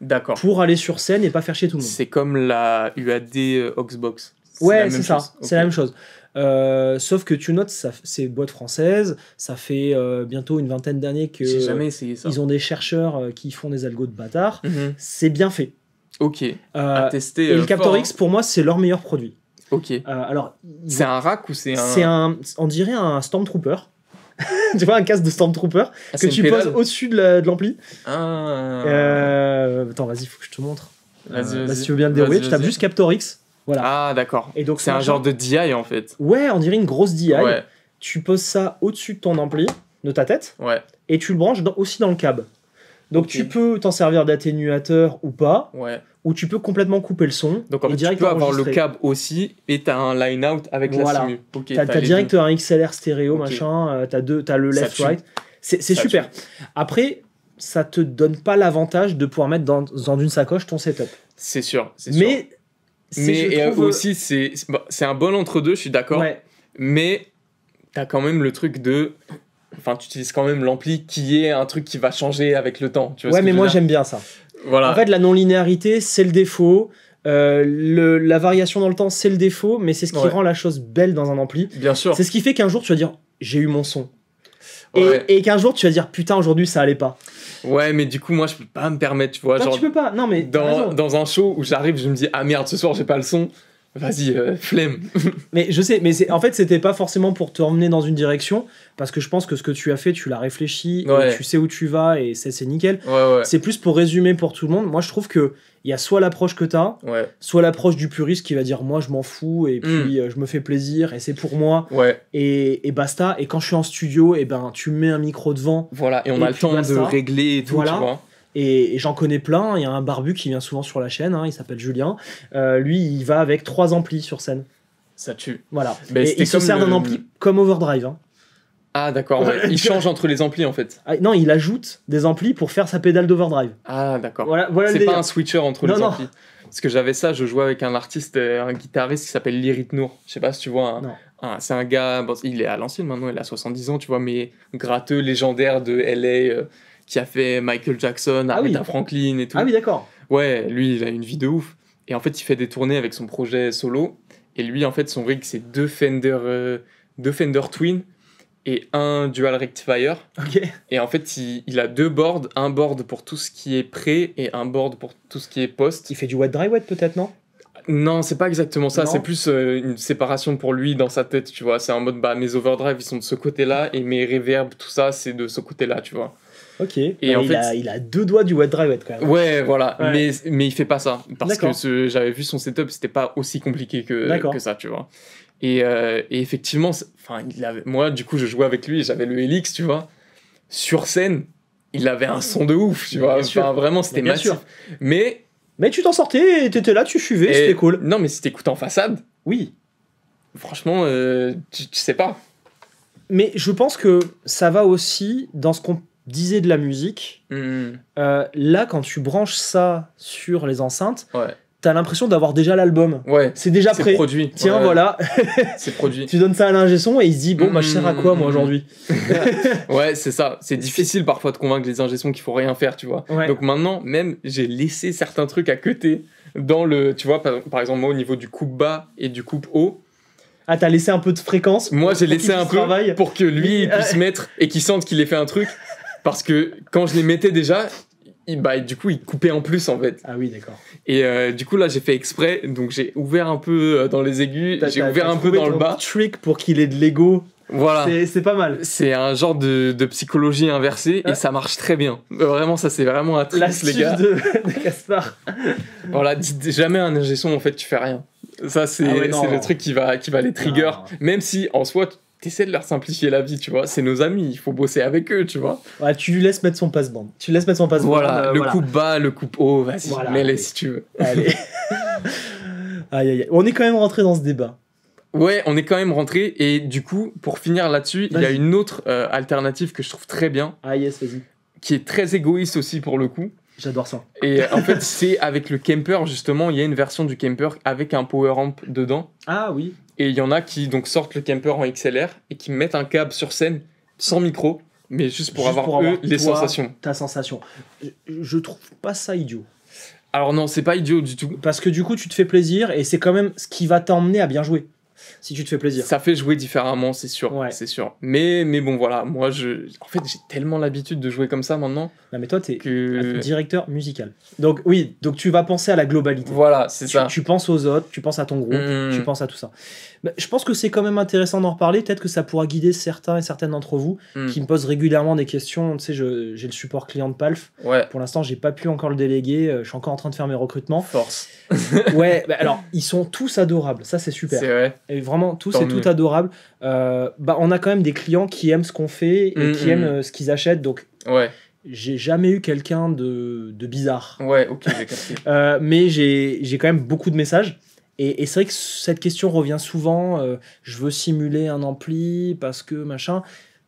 D'accord. Pour aller sur scène et pas faire chier tout le monde. C'est comme la UAD euh, Oxbox. ouais, c'est ça. C'est la même chose. Euh, sauf que tu notes, c'est boîte française. Ça fait euh, bientôt une vingtaine d'années que. jamais Ils ont des chercheurs qui font des algos de bâtard. Mm-hmm. C'est bien fait. Ok. à euh, tester. et euh, le Captor hein. X, pour moi, c'est leur meilleur produit. Ok. Euh, alors. C'est un rack ou c'est un. C'est un. On dirait un Stormtrooper. [laughs] tu vois un casque de Stormtrooper ah, que tu poses au-dessus de l'ampli. Ah. euh, attends, vas-y, il faut que je te montre. vas -y, vas -y. si tu veux bien le dérouler, tu tapes juste Captor X. Voilà. Ah, d'accord. Et donc c'est un genre de DI en fait. Ouais, on dirait une grosse DI. Ouais. Tu poses ça au-dessus de ton ampli, de ta tête. Ouais. Et tu le branches aussi dans le câble. Donc tu peux t'en servir d'atténuateur ou pas, ouais. ou tu peux complètement couper le son. Donc en tu peux avoir le câble aussi et t'as un line out avec la simu. Okay, as direct un XLR stéréo machin, euh, t'as deux, as le left right. C'est, super. Après, ça te donne pas l'avantage de pouvoir mettre dans, dans, une sacoche ton setup. C'est sûr. C'est sûr. Mais mais euh, euh, aussi c'est bah, c'est un bon entre deux, je suis d'accord. Ouais. Mais t'as quand même le truc de enfin, tu utilises quand même l'ampli qui est un truc qui va changer avec le temps. Tu vois ouais, mais moi j'aime bien ça. Voilà. En fait, la non-linéarité, c'est le défaut. Euh, la variation dans le temps, c'est le défaut, mais c'est ce qui rend la chose belle dans un ampli. Bien sûr. C'est ce qui fait qu'un jour tu vas dire j'ai eu mon son. Et, qu'un jour tu vas dire putain aujourd'hui ça allait pas. Ouais, mais du coup, moi, je peux pas me permettre, tu vois. genre, tu peux pas. Non, mais. Dans, dans un show où j'arrive, je me dis, ah merde, ce soir, j'ai pas le son vas-y, euh, flemme. [laughs] mais je sais, mais en fait, c'était pas forcément pour te dans une direction, parce que je pense que ce que tu as fait, tu l'as réfléchi, tu sais où tu vas, et c'est nickel. C'est plus pour résumer pour tout le monde. Moi, je trouve que il y a soit l'approche que t'as, soit l'approche du puriste qui va dire moi, je m'en fous, et puis hmm. euh, je me fais plaisir, et c'est pour moi, et, et, basta. Et quand je suis en studio, et ben, tu mets un micro devant. Voilà, et on a le temps de régler et tout, tu vois et, j'en connais plein. Il y a un barbu qui vient souvent sur la chaîne, hein, il s'appelle Julien. Euh, lui, il va avec trois amplis sur scène. Ça tue. Voilà. Mais bah, il se sert d'un ampli comme Overdrive. Hein. Ah d'accord, il change entre les amplis en fait. Ah, non, il ajoute des amplis pour faire sa pédale d'overdrive. Ah d'accord. Voilà, voilà c'est pas un switcher entre les non. Parce que j'avais ça, je jouais avec un artiste, euh, un guitariste qui s'appelle Lirit Nour. Je sais pas si tu vois. c'est un gars, il est à l'ancienne maintenant, il a 70 ans, tu vois, mais gratteux légendaire de LA. Euh, qui a fait Michael Jackson, ah Franklin et tout. Ah oui, d'accord. Ouais, lui, il a une vie de ouf. Et en fait, il fait des tournées avec son projet solo. Et lui, en fait, son rig, c'est deux Fender, euh, deux Fender Twin et un Dual Rectifier. Ok. Et en fait, il, a deux boards, un board pour tout ce qui est pré et un board pour tout ce qui est post. Il fait du wet dry wet peut-être, non non, c'est pas exactement ça, c'est plus euh, une séparation pour lui dans sa tête, tu vois. C'est en mode, bah, mes overdrive, ils sont de ce côté-là, et mes reverbs, tout ça, c'est de ce côté-là, tu vois. Ok. Et bah, il, a, il, a, deux doigts du wet drive quand même. Ouais, voilà. Mais, mais il fait pas ça. Parce que j'avais vu son setup, c'était pas aussi compliqué que, que ça, tu vois. Et, euh, et effectivement, enfin, il avait, moi, du coup, je jouais avec lui j'avais le Helix, tu vois. Sur scène, il avait un son de ouf, tu vois. vraiment, c'était massif. Mais. Mais tu t'en sortais et t'étais là, tu suivais, c'était cool. Non, mais si t'écoutes en façade. Oui. Franchement, euh, tu, tu sais pas mais je pense que ça va aussi dans ce qu'on disait de la musique. Hmm. Euh, là, quand tu branches ça sur les enceintes, tu t'as l'impression d'avoir déjà l'album. Ouais. C'est déjà prêt. produit. Tiens, voilà. [laughs] c'est produit. tu donnes ça à l'ingé son et il se dit Bon, ma bah, je hmm. sers à quoi, moi, aujourd'hui [laughs] Ouais, c'est ça. C'est difficile parfois de convaincre les ingé qu'il faut rien faire, tu vois. Donc maintenant, même, j'ai laissé certains trucs à côté dans le. Tu vois, par, exemple, moi, au niveau du coupe bas et du coupe haut. Ah, t'as laissé un peu de fréquence Moi, j'ai laissé un peu pour que lui euh, puisse euh. mettre et qu'il sente qu'il ait fait un truc. Parce que quand je les mettais déjà, il, bah, du coup, ils coupait en plus en fait. Ah oui, d'accord. Et euh, du coup, là, j'ai fait exprès, donc j'ai ouvert un peu euh, dans les aigus, j'ai ouvert un peu dans le bas. Trick pour qu'il ait de l'ego. Voilà. C'est pas mal. C'est un genre de, psychologie inversée et ah. ça marche très bien. Vraiment, ça c'est vraiment un truc, les gars. de, de voilà, dites jamais un ingé en fait, tu fais rien. Ça, ah c'est le truc qui va, qui va les trigger. Même si en soi, t'essaies de leur simplifier la vie, tu vois. C'est nos amis, il faut bosser avec eux, tu vois. Ouais, tu lui laisses mettre son passe-bande. Tu lui laisses mettre son passe Voilà, ah, le coup bas, le coup haut, vas-y, mets-les si tu veux. Allez. [laughs] [laughs] aïe, aïe, On est quand même rentré dans ce débat. Ouais, on est quand même rentré. Et du coup, pour finir là-dessus, il y a une autre euh, alternative que je trouve très bien. Ah yes, vas-y. Qui est très égoïste aussi pour le coup. J'adore ça. Et euh, en fait, c'est avec le camper, justement, il y a une version du camper avec un power amp dedans. Ah oui. Et il y en a qui donc sortent le camper en XLR et qui mettent un câble sur scène sans micro, mais juste pour avoir, eux, les sensations. Ta sensation. Je, je trouve pas ça idiot. Alors non, c'est pas idiot du tout. Parce que du coup, tu te fais plaisir et c'est quand même ce qui va t'emmener à bien jouer si tu te fais plaisir. Ça fait jouer différemment, c'est sûr. C'est sûr. Mais, mais bon, voilà, moi, je, en fait, j'ai tellement l'habitude de jouer comme ça maintenant. Non, mais toi, t'es que... directeur musical. Donc, oui, donc tu vas penser à la globalité. Voilà, c'est ça. Tu penses aux autres, tu penses à ton groupe, hmm. tu penses à tout ça. je pense que c'est quand même intéressant d'en reparler. Peut-être que ça pourra guider certains et certaines d'entre vous hmm. qui me posent régulièrement des questions. Tu sais, j'ai le support client de Palf. Pour l'instant, j'ai pas pu encore le déléguer. Euh, je suis encore en train de faire mes recrutements. Force. ouais, bah, alors, ils sont tous adorables. Ça, c'est super. C'est vrai. Et vraiment, tout, c'est tout adorable. Euh, bah, on a quand même des clients qui aiment ce qu'on fait et mm, qui aiment mm. euh, ce qu'ils achètent. Donc, ouais. j'ai jamais eu quelqu'un de, de, bizarre. Ouais, ok, [laughs] euh, mais j'ai quand même beaucoup de messages. Et, c'est vrai que cette question revient souvent. je veux simuler un ampli parce que machin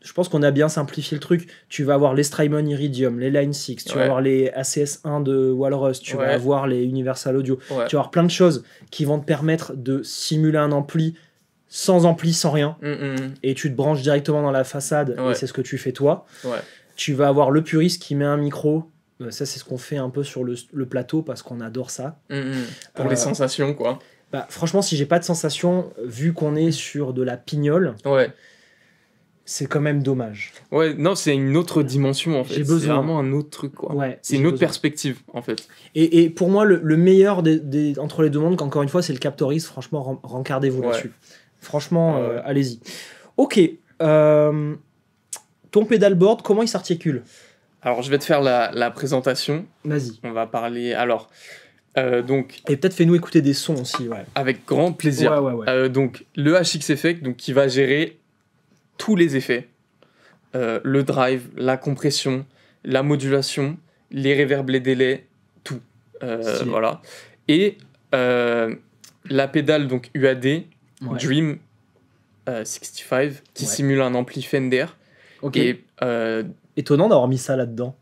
je pense qu'on a bien simplifié le truc. Tu vas avoir les Strymon Iridium, les Line 6, tu vas avoir les ACS1 de Walrus, tu vas avoir les Universal Audio, tu vas avoir plein de choses qui vont te permettre de simuler un ampli sans ampli, sans rien, mm, mm, mm. et tu te branches directement dans la façade, c'est ce que tu fais toi. Tu vas avoir le puriste qui met un micro euh, ça, c'est ce qu'on fait un peu sur le, plateau parce qu'on adore ça. pour euh, les sensations, quoi. Bah, franchement, si j'ai pas de sensations, vu qu'on est sur de la pignole, ouais c'est quand même dommage. Ouais, non, c'est une autre dimension en fait. J'ai besoin. C'est vraiment un autre truc c'est une autre perspective en fait. Et, pour moi, le, le meilleur des, entre les deux mondes, encore une fois, c'est le Captoris. Franchement, rencardez-vous là-dessus. Franchement, euh, allez-y. Ok. Euh, ton pédalboard, comment il s'articule Alors, je vais te faire la, présentation. Vas-y. On va parler. Alors. Euh, donc, et peut-être fais-nous écouter des sons aussi. Avec grand plaisir. Ouais, euh, donc, le HX Effect donc, qui va gérer tous les effets. Euh, le drive, la compression, la modulation, les reverbs, les délais, tout. Euh, voilà. Et euh, la pédale donc UAD Dream 65 qui simule un ampli Fender. Ok. Étonnant d'avoir mis ça là-dedans.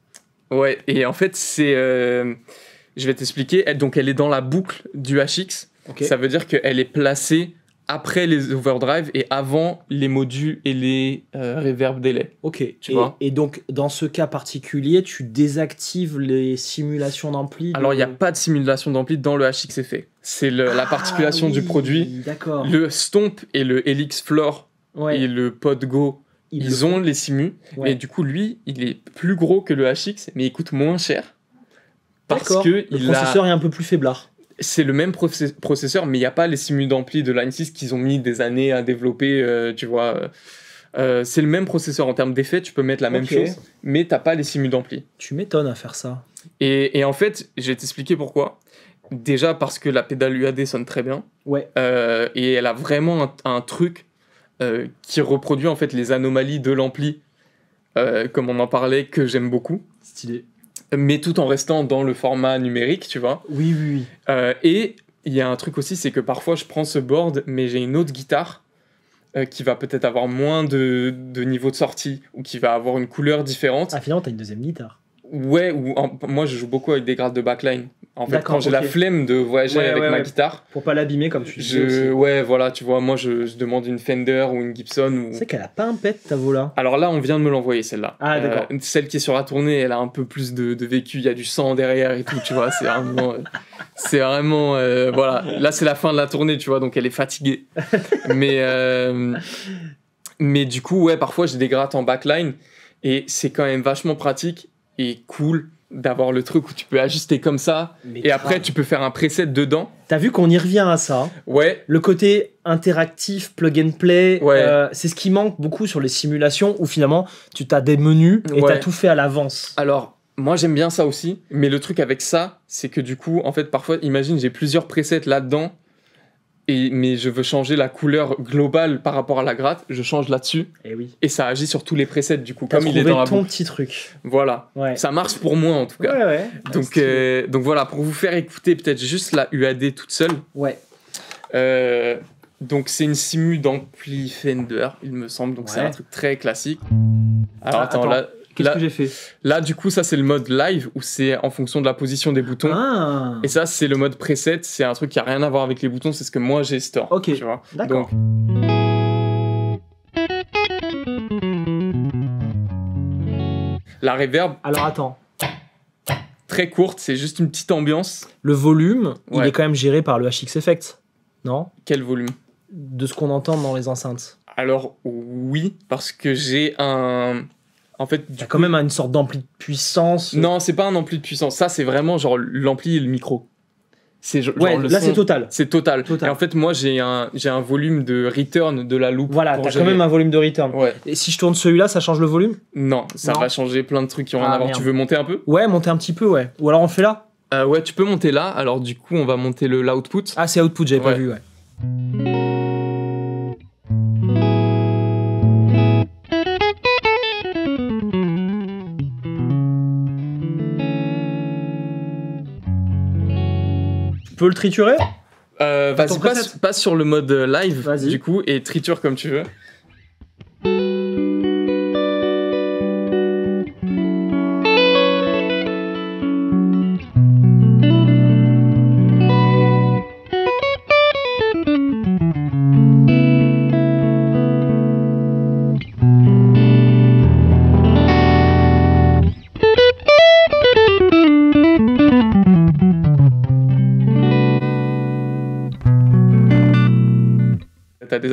Ouais, et en fait, c'est. je vais t'expliquer. Donc, elle est dans la boucle du HX. Ça veut dire qu'elle est placée après les overdrive et avant les modules et les euh, reverb délai. Ok. Tu et, vois et donc, dans ce cas particulier, tu désactives les simulations d'ampli Alors, il n'y a pas de simulation d'ampli dans le HX-Effet. C'est la ah particulation du produit. D'accord. Le Stomp et le Helix Floor et le Pod Go, ils, ont les simus. Et du coup, lui, il est plus gros que le HX, mais il coûte moins cher. Parce que le processeur est un peu plus faiblard c'est le même processeur, mais il n'y a pas les simus d'ampli de Line 6 qu'ils ont mis des années à développer, euh, tu vois. Euh, euh, c'est le même processeur en termes d'effet, tu peux mettre la même chose, mais tu t'as pas les simus d'ampli. Tu m'étonnes à faire ça. Et, en fait, je vais t'expliquer pourquoi. Déjà parce que la pédale UAD sonne très bien. Ouais. et elle a vraiment un, truc qui reproduit en fait les anomalies de l'ampli, comme on en parlait, que j'aime beaucoup. Stylé mais tout en restant dans le format numérique, tu vois. Oui, oui, euh, et il y a un truc aussi, c'est que parfois je prends ce board, mais j'ai une autre guitare euh, qui va peut-être avoir moins de, de niveau de sortie ou qui va avoir une couleur différente. Ah, finalement, t'as une deuxième guitare. Ouais, ou moi je joue beaucoup avec des grades de backline. En fait, quand j'ai la flemme de voyager avec ma guitare. Pour pas l'abîmer comme tu je, dis. Ouais, voilà, tu vois, moi je, demande une Fender ou une Gibson. Ou... C'est qu'elle a pas un pet ta Alors là, on vient de me l'envoyer celle-là. Ah, euh, celle qui est sur la tournée, elle a un peu plus de, vécu, il y a du sang derrière et tout, tu vois. C'est vraiment. [laughs] c'est vraiment. Euh, voilà, là c'est la fin de la tournée, tu vois, donc elle est fatiguée. mais, euh, mais du coup, ouais, parfois j'ai des grattes en backline et c'est quand même vachement pratique cool d'avoir le truc où tu peux ajuster comme ça et après tu peux faire un preset dedans. T'as vu qu'on y revient à ça. ouais. Le côté interactif, plug and play, euh, c'est ce qui manque beaucoup sur les simulations où finalement tu t'as des menus et tu t'as tout fait à l'avance. Alors moi j'aime bien ça aussi, mais le truc avec ça, c'est que du coup, en fait, parfois, imagine, j'ai plusieurs presets là-dedans mais je veux changer la couleur globale par rapport à la gratte, je change là-dessus. Et, eh oui. et ça agit sur tous les presets du coup, comme il est dans ton petit truc. Voilà. Ça marche pour moi en tout cas. Ouais, ouais. Donc, ah, euh, donc voilà, pour vous faire écouter peut-être juste la UAD toute seule. Ouais. Euh, donc c'est une simu d'ampli Fender, il me semble. Donc c'est un truc très classique. Alors attends, là quest j'ai fait Là, du coup, ça, c'est le mode live où c'est en fonction de la position des boutons. Ah. Et ça, c'est le mode preset. C'est un truc qui a rien à voir avec les boutons. C'est ce que moi, j'ai store. Ok. vois D'accord. La reverb. Alors attends. Très courte, c'est juste une petite ambiance. Le volume, il est quand même géré par le HX Effect, non Quel volume De ce qu'on entend dans les enceintes. Alors oui, parce que j'ai un en fait, as quand même une sorte d'ampli de puissance. Non, c'est pas un ampli de puissance. Ça, c'est vraiment genre l'ampli et le micro. C'est ouais, là c'est total. C'est total. Et en fait, moi j'ai un, j'ai un volume de return de la loupe. Voilà, t'as quand même un volume de return. Et si je tourne celui-là, ça change le volume Non, ça va changer plein de trucs qui ont rien ah, à Tu veux monter un peu Ouais, monter un petit peu, ouais. Ou alors on fait là euh, Ouais, tu peux monter là. Alors du coup, on va monter le l'output. Ah, c'est output, j'avais pas vu, ouais. peux le triturer euh, vas-y, passe, passe, sur le mode euh, live, du coup, et triture comme tu veux.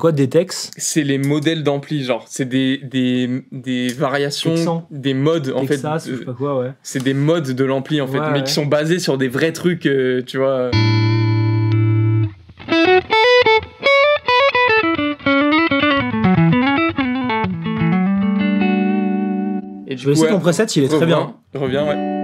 quoi des textes C'est les modèles d'ampli, genre. C'est des, des, des variations, des modes, en fait. C'est des modes de l'ampli, en fait, mais qui sont basés sur des vrais trucs, euh, tu vois. Et je vais essayer ton preset, il est très bien. Reviens, ouais.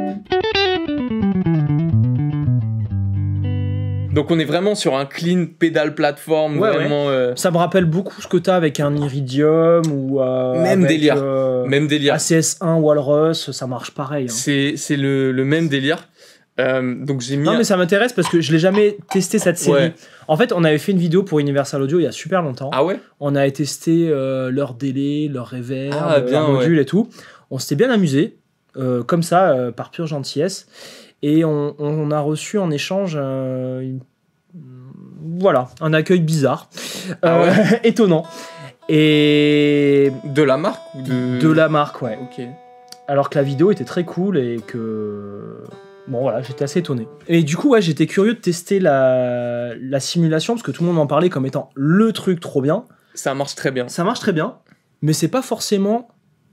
Donc on est vraiment sur un clean pédale plateforme. Euh, ça me rappelle beaucoup ce que t'as avec un Iridium ou euh, euh, même délire, ACS1 Walrus, ça marche pareil. Hein. C'est le, même délire. donc j'ai mis. Non mais ça m'intéresse parce que je l'ai jamais testé cette série. En fait, on avait fait une vidéo pour Universal Audio il y a super longtemps. Ah ouais. On a testé leur délai, leur reverb, ah, leur module et tout. On s'était bien amusé comme ça par pure gentillesse. Et on, a reçu en échange euh, voilà, un accueil bizarre, ah euh, [laughs] étonnant. Et de la marque ou de de la marque, ouais. Ok. Alors que la vidéo était très cool et que bon voilà, j'étais assez étonné. Et du coup, ouais, j'étais curieux de tester la... la simulation parce que tout le monde en parlait comme étant le truc trop bien. Ça marche très bien. Ça marche très bien, mais c'est pas forcément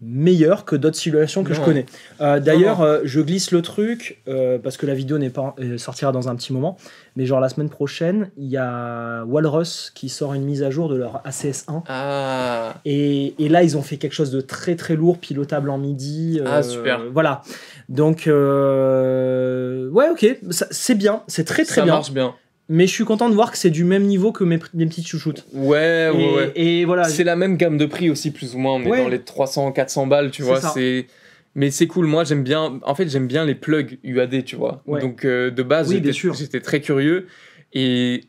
meilleur que d'autres simulations que je connais. Euh, d'ailleurs, euh, je glisse le truc euh, parce que la vidéo n'est pas sortira dans un petit moment, mais genre la semaine prochaine, il y a Walrus qui sort une mise à jour de leur ACS1. Ah. Et, là, ils ont fait quelque chose de très très lourd, pilotable en midi. ah super. Voilà. Donc ouais, ok, c'est bien, c'est très très bien. Ça marche bien mais je suis content de voir que c'est du même niveau que mes, petites chouchoutes. Ouais, ouais, Et voilà. C'est la même gamme de prix aussi, plus ou moins. On est dans les 300, 400 balles, tu vois. C'est. Mais c'est cool, moi j'aime bien. En fait, j'aime bien les plugs UAD, tu vois. Donc euh, de base, j'étais très curieux. Et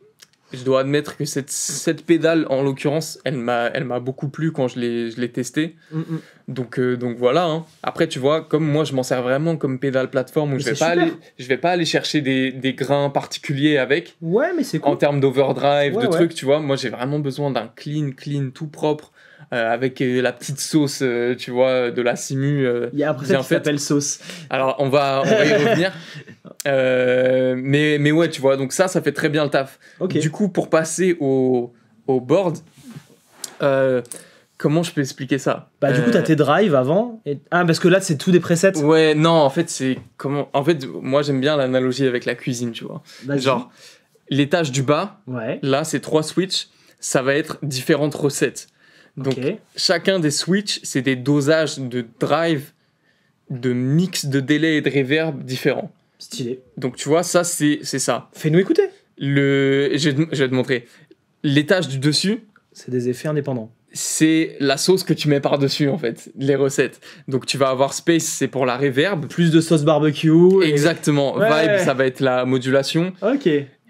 je dois admettre que cette, cette pédale, en l'occurrence, elle m'a, elle m'a beaucoup plu quand je l'ai, testée. Mm, mm. Donc, euh, donc voilà. Hein. Après, tu vois, comme moi, je m'en sers vraiment comme pédale plateforme où je vais, pas je vais pas aller chercher des, des grains particuliers avec. Ouais, mais c'est En termes d'overdrive, de trucs, tu vois, moi, j'ai vraiment besoin d'un clean, clean, tout propre. Euh, avec euh, la petite sauce, euh, tu vois, de la simu. Il y a qui s'appelle sauce. Alors, on va, on va y [laughs] revenir. mais, mais ouais, tu vois, donc ça, ça fait très bien le taf. Du coup, pour passer au, au board, comment je peux expliquer ça Bah, du coup, t'as tes drives avant. Et... Ah, parce que là, c'est tout des presets. Ouais, non, en fait, c'est comment. En fait, moi, j'aime bien l'analogie avec la cuisine, tu vois. Genre, l'étage du bas, là, c'est trois switches ça va être différentes recettes. Donc chacun des switches, c'est des dosages de drive, de mix de délai et de reverb différents. Stylé. Donc tu vois, ça c'est ça. Fais-nous écouter. Le, je vais, te, montrer. L'étage du dessus. C'est des effets indépendants c'est la sauce que tu mets par-dessus, en fait, les recettes. Donc, tu vas avoir space, c'est pour la reverb. Plus de sauce barbecue. Exactement. Vibe, ça va être la modulation. Ok.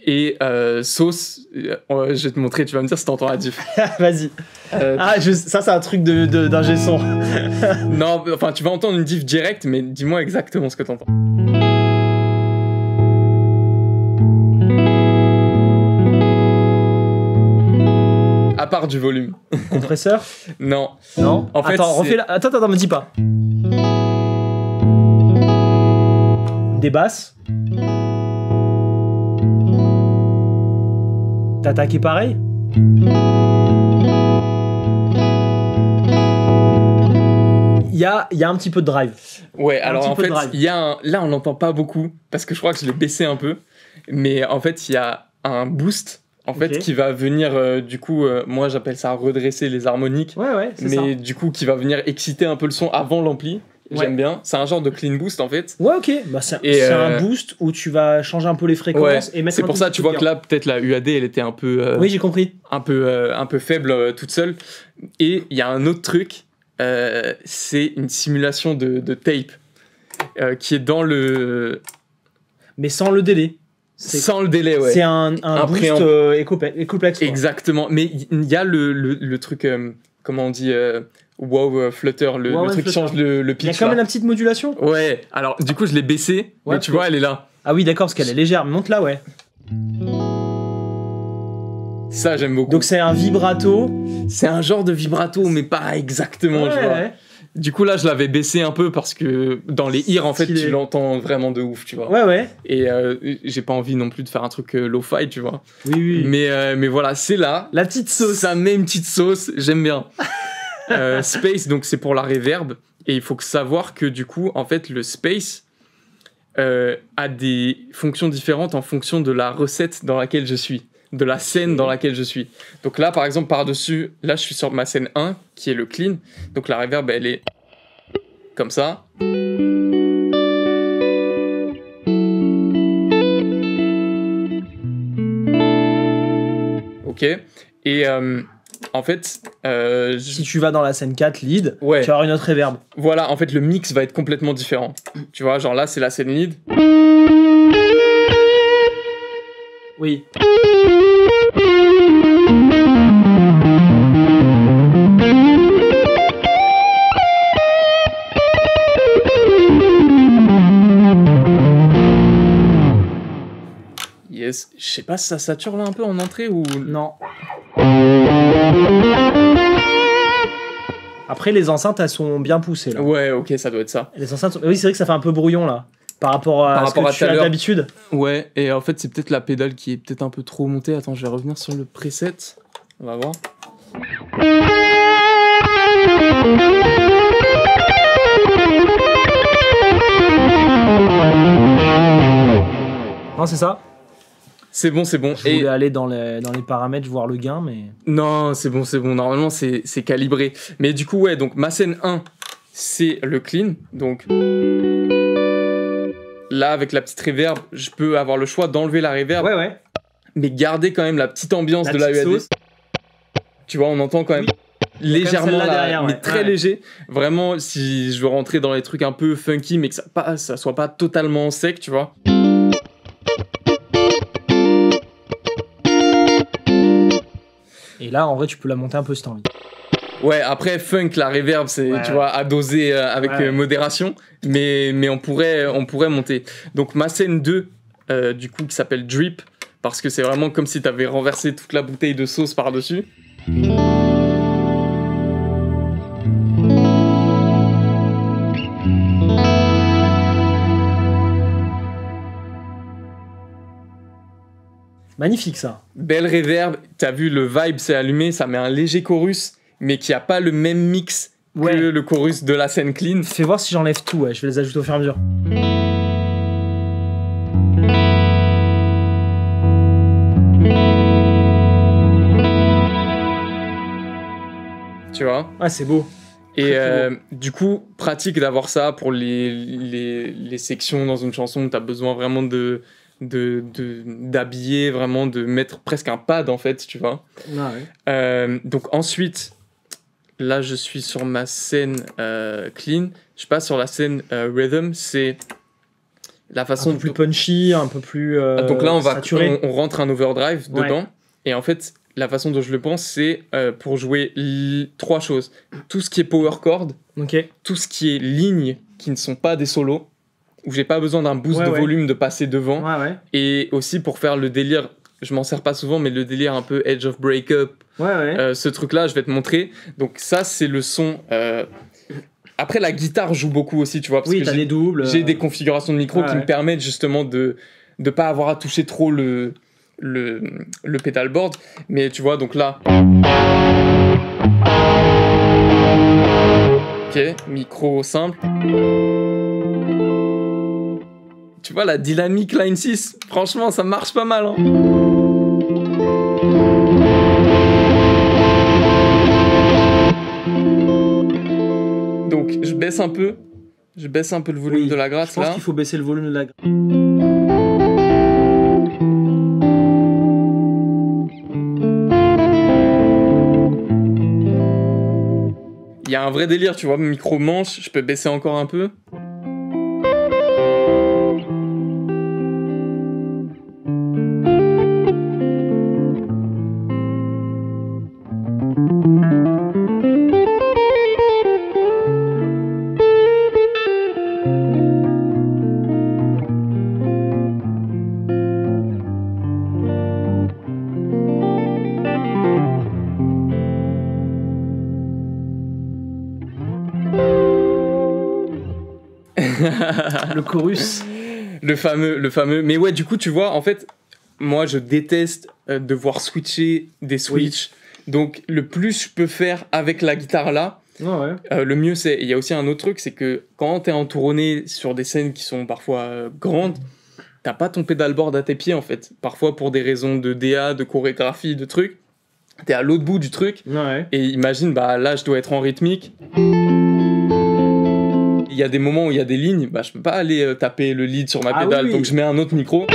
Et euh, sauce, euh, je vais te montrer, tu vas me dire si t'entends la diff. [laughs] Vas-y. Euh, ah, ça, c'est un truc de, d'ingé son. [laughs] non, enfin, tu vas entendre une diff direct mais dis-moi exactement ce que t'entends. À part du volume. Compresseur [laughs] Non. Non en fait, Attends, la... attends, attends, me dis pas. Des basses attaqué pareil Il y a, un petit peu de drive. Ouais, alors en fait, y a un, là on n'entend pas beaucoup parce que je crois que je l'ai baissé un peu. Mais en fait, il y a un boost en fait, qui va venir, euh, du coup, euh, moi j'appelle ça redresser les harmoniques, ouais, ouais, mais du coup qui va venir exciter un peu le son avant l'ampli. J'aime bien. C'est un genre de clean boost en fait. Ouais, ok. Bah, c'est un euh, boost où tu vas changer un peu les fréquences et mettre. C'est pour ça, tu vois que là, peut-être la UAD, elle était un peu. oui, j'ai compris. Un peu, un peu faible toute seule. Et il y a un autre truc euh, c'est une simulation de, tape euh, qui est dans le. Mais sans le délai. Sans le délai, ouais. C'est un, un, un, boost euh, Exactement. Mais il y a le, le, truc, euh, comment on dit Wow Flutter, le, truc qui change le, le pitch. Il y a quand même la petite modulation. Ouais, alors du coup je l'ai baissé, ouais, mais tu vois, elle est là. Ah oui, d'accord, parce qu'elle est légère, monte là, ouais. Ça, j'aime beaucoup. Donc c'est un vibrato. C'est un genre de vibrato, mais pas exactement, Du coup, là, je l'avais baissé un peu parce que dans les hirs, en fait, tu l'entends vraiment de ouf, tu vois. Ouais, ouais. Et euh, j'ai pas envie non plus de faire un truc euh, low-fi, tu vois. Oui, oui. Mais, euh, mais voilà, c'est là. La petite sauce. Ça met une petite sauce, j'aime bien. [laughs] space, donc c'est pour la reverb Et il faut savoir que du coup, en fait, le space a des fonctions différentes en fonction de la recette dans laquelle je suis de la scène dans mhm. laquelle je suis. Donc là, par exemple, par-dessus, là, je suis sur ma scène 1, qui est le clean. Donc la reverb, elle est comme ça. Ok. Et euh, en fait. Euh, si tu vas dans la scène 4, lead, ouais. tu vas une autre reverb. Voilà, en fait, le mix va être complètement différent. Tu vois, genre là, c'est la scène lead. Oui. je sais pas si ça sature un peu en entrée ou non. Après, les enceintes, elles sont bien poussées. Là. Ouais, ok, ça doit être ça. Les enceintes, sont... oui, c'est vrai que ça fait un peu brouillon là. Par rapport à ce que tu as d'habitude. Ouais, et en fait, c'est peut-être la pédale qui est peut-être un peu trop montée. Attends, je vais revenir sur le preset. On va voir. Non, c'est ça c'est bon, c'est bon. Je voulais et... aller dans les, dans les paramètres voir le gain, mais. Non, c'est bon, c'est bon. Normalement, c'est calibré. Mais du coup, ouais, donc ma scène 1, c'est le clean. Donc. Là, avec la petite reverb, je peux avoir le choix d'enlever la reverb. Ouais, ouais. Mais garder quand même la petite ambiance de la UAD. Tu vois, on entend quand même. légèrement mais très léger. Vraiment, si je veux rentrer dans les trucs un peu funky, mais que ça, ne ça soit pas totalement sec, tu vois. Et là, en vrai, tu peux la monter un peu si t'as envie. Ouais, après funk, la reverb, c'est tu vois à doser euh, avec euh, modération, mais mais on pourrait euh, on pourrait monter. Donc ma scène 2 du coup qui s'appelle drip parce que c'est vraiment comme si t'avais renversé toute la bouteille de sauce par dessus. Magnifique ça. Belle réverb, t'as vu le vibe s'est allumé, ça met un léger chorus, mais qui a pas le même mix que le chorus de la scène clean. Fais voir si j'enlève tout, je vais les ajouter au fur et à mesure. Tu vois Ouais, c'est beau. Et euh, du coup, pratique d'avoir ça pour les, les, sections dans une chanson où t'as besoin vraiment de, de d'habiller vraiment de mettre presque un pad en fait tu vois ah, euh, donc ensuite là je suis sur ma scène euh, clean je passe sur la scène euh, rhythm c'est la façon un peu plus punchy un peu plus ah, donc là on va on, rentre un overdrive dedans et en fait la façon dont je le pense c'est pour jouer trois choses tout ce qui est power chord tout ce qui est ligne qui ne sont pas des solos où j'ai pas besoin d'un boost de volume de passer devant. Et aussi pour faire le délire, je m'en sers pas souvent, mais le délire un peu edge of breakup, euh, ce truc-là, je vais te montrer. Donc ça, c'est le son. Euh, après, la guitare joue beaucoup aussi, tu vois. Parce oui, que j'ai, J'ai euh. des configurations de micro qui me permettent justement de ne pas avoir à toucher trop le, le, le pedalboard. Mais tu vois, donc là. Ok, micro simple. Tu vois, la dynamique line 6, franchement, ça marche pas mal. Hein. Donc, je baisse un peu. Je baisse un peu le volume de la grâce Je pense qu'il faut baisser le volume de la grâce. Il y a un vrai délire, tu vois, micro-manche, je peux baisser encore un peu. le fameux, le fameux. Mais ouais, du coup, tu vois, en fait, moi, je déteste euh, de devoir switcher des switches. Donc, le plus je peux faire avec la guitare là, ah euh, le mieux c'est. Il y a aussi un autre truc, c'est que quand t'es tournée sur des scènes qui sont parfois euh, grandes, t'as pas ton pédalboard à tes pieds en fait. Parfois pour des raisons de DA, de chorégraphie, de trucs. T'es à l'autre bout du truc. Et imagine, bah là, je dois être en rythmique il y a des moments où il y a des lignes, bah, je peux pas aller euh, taper le lead sur ma ah pédale, donc je mets un autre micro.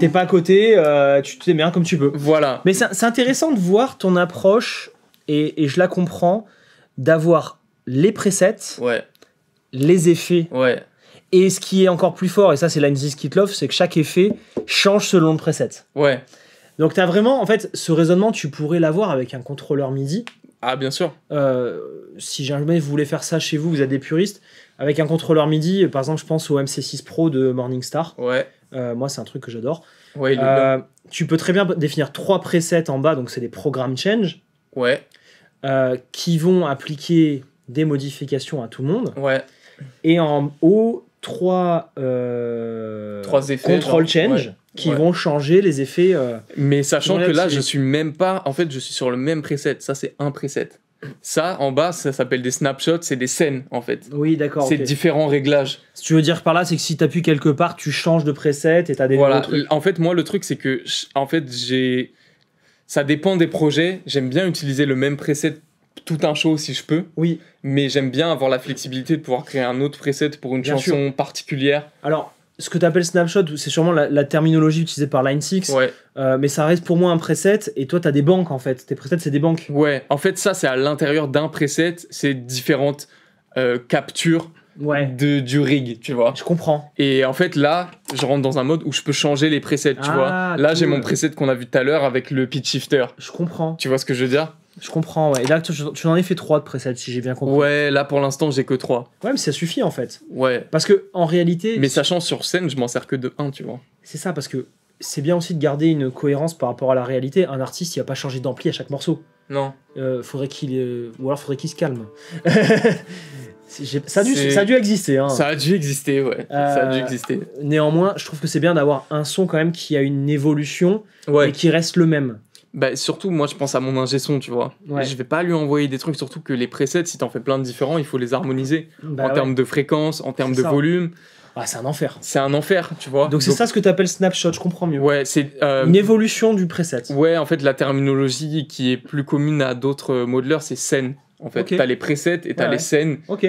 T'es pas à côté, euh, Tu tu t'es bien comme tu peux. Voilà. Mais c'est intéressant de voir ton approche, et, et je la comprends, d'avoir les presets, ouais. les effets. Ouais. Et ce qui est encore plus fort, et ça c'est l'Anzis Kit c'est que chaque effet change selon le preset. Ouais. Donc tu as vraiment, en fait, ce raisonnement, tu pourrais l'avoir avec un contrôleur MIDI. Ah, bien sûr. Euh, si jamais vous voulez faire ça chez vous, vous êtes des puristes, avec un contrôleur MIDI, par exemple, je pense au MC6 Pro de Morningstar. Ouais. Euh, moi, c'est un truc que j'adore. Euh, tu peux très bien définir trois presets en bas, donc c'est des programmes change. Ouais. qui vont appliquer des modifications à tout le monde. Ouais. Et en haut, trois, trois effets, control change qui vont changer les effets. Euh, mais sachant que là, je suis même pas. En fait, je suis sur le même preset. Ça, c'est un preset. Ça, en bas, ça s'appelle des snapshots, c'est des scènes en fait. Oui, d'accord. C'est différents réglages. Ce que tu veux dire par là, c'est que si tu appuies quelque part, tu changes de preset et as des voilà. En fait, moi, le truc, c'est que en fait, j'ai. Ça dépend des projets. J'aime bien utiliser le même preset tout un show si je peux. Oui. Mais j'aime bien avoir la flexibilité de pouvoir créer un autre preset pour une chanson particulière. Alors, ce que tu appelles snapshot, c'est sûrement la, terminologie utilisée par Line 6, euh, mais ça reste pour moi un preset, et toi, tu as des banques en fait. Tes presets, c'est des banques. Ouais, en fait, ça, c'est à l'intérieur d'un preset, c'est différentes euh, captures ouais. de, du rig, tu vois. Je comprends. Et en fait, là, je rentre dans un mode où je peux changer les presets, tu ah, vois. Là, j'ai mon preset qu'on a vu tout à l'heure avec le pitch shifter. Je comprends. Tu vois ce que je veux dire je comprends, ouais. Et là, tu, en as fait 3 de presets, si j'ai bien compris. Ouais, là pour l'instant, j'ai que 3. Ouais, mais ça suffit en fait. Ouais. Parce que en réalité. Mais sachant sur scène, je m'en sers que de 1, tu vois. C'est ça, parce que c'est bien aussi de garder une cohérence par rapport à la réalité. Un artiste, il va pas changer d'ampli à chaque morceau. Non. Euh, faudrait qu'il. Euh, ou alors faudrait qu'il se calme. [laughs] Ça a, dû, ça dû, exister. Hein. Ça a dû exister, ouais. ça a dû euh, exister. Néanmoins, je trouve que c'est bien d'avoir un son quand même qui a une évolution et qui reste le même bah, surtout, moi, je pense à mon ingé son, tu vois. Je vais pas lui envoyer des trucs, surtout que les presets, si t'en fais plein de différents, il faut les harmoniser bah en termes de fréquence, en termes de volume. Ah, c'est un enfer. C'est un enfer, tu vois. Donc c'est ça ce que tu appelles snapshot, je comprends mieux. Ouais, c'est euh, une évolution du preset. Ouais, en fait, la terminologie qui est plus commune à d'autres modeleurs, c'est scène. En fait, t'as les presets et t'as les scènes. Ok.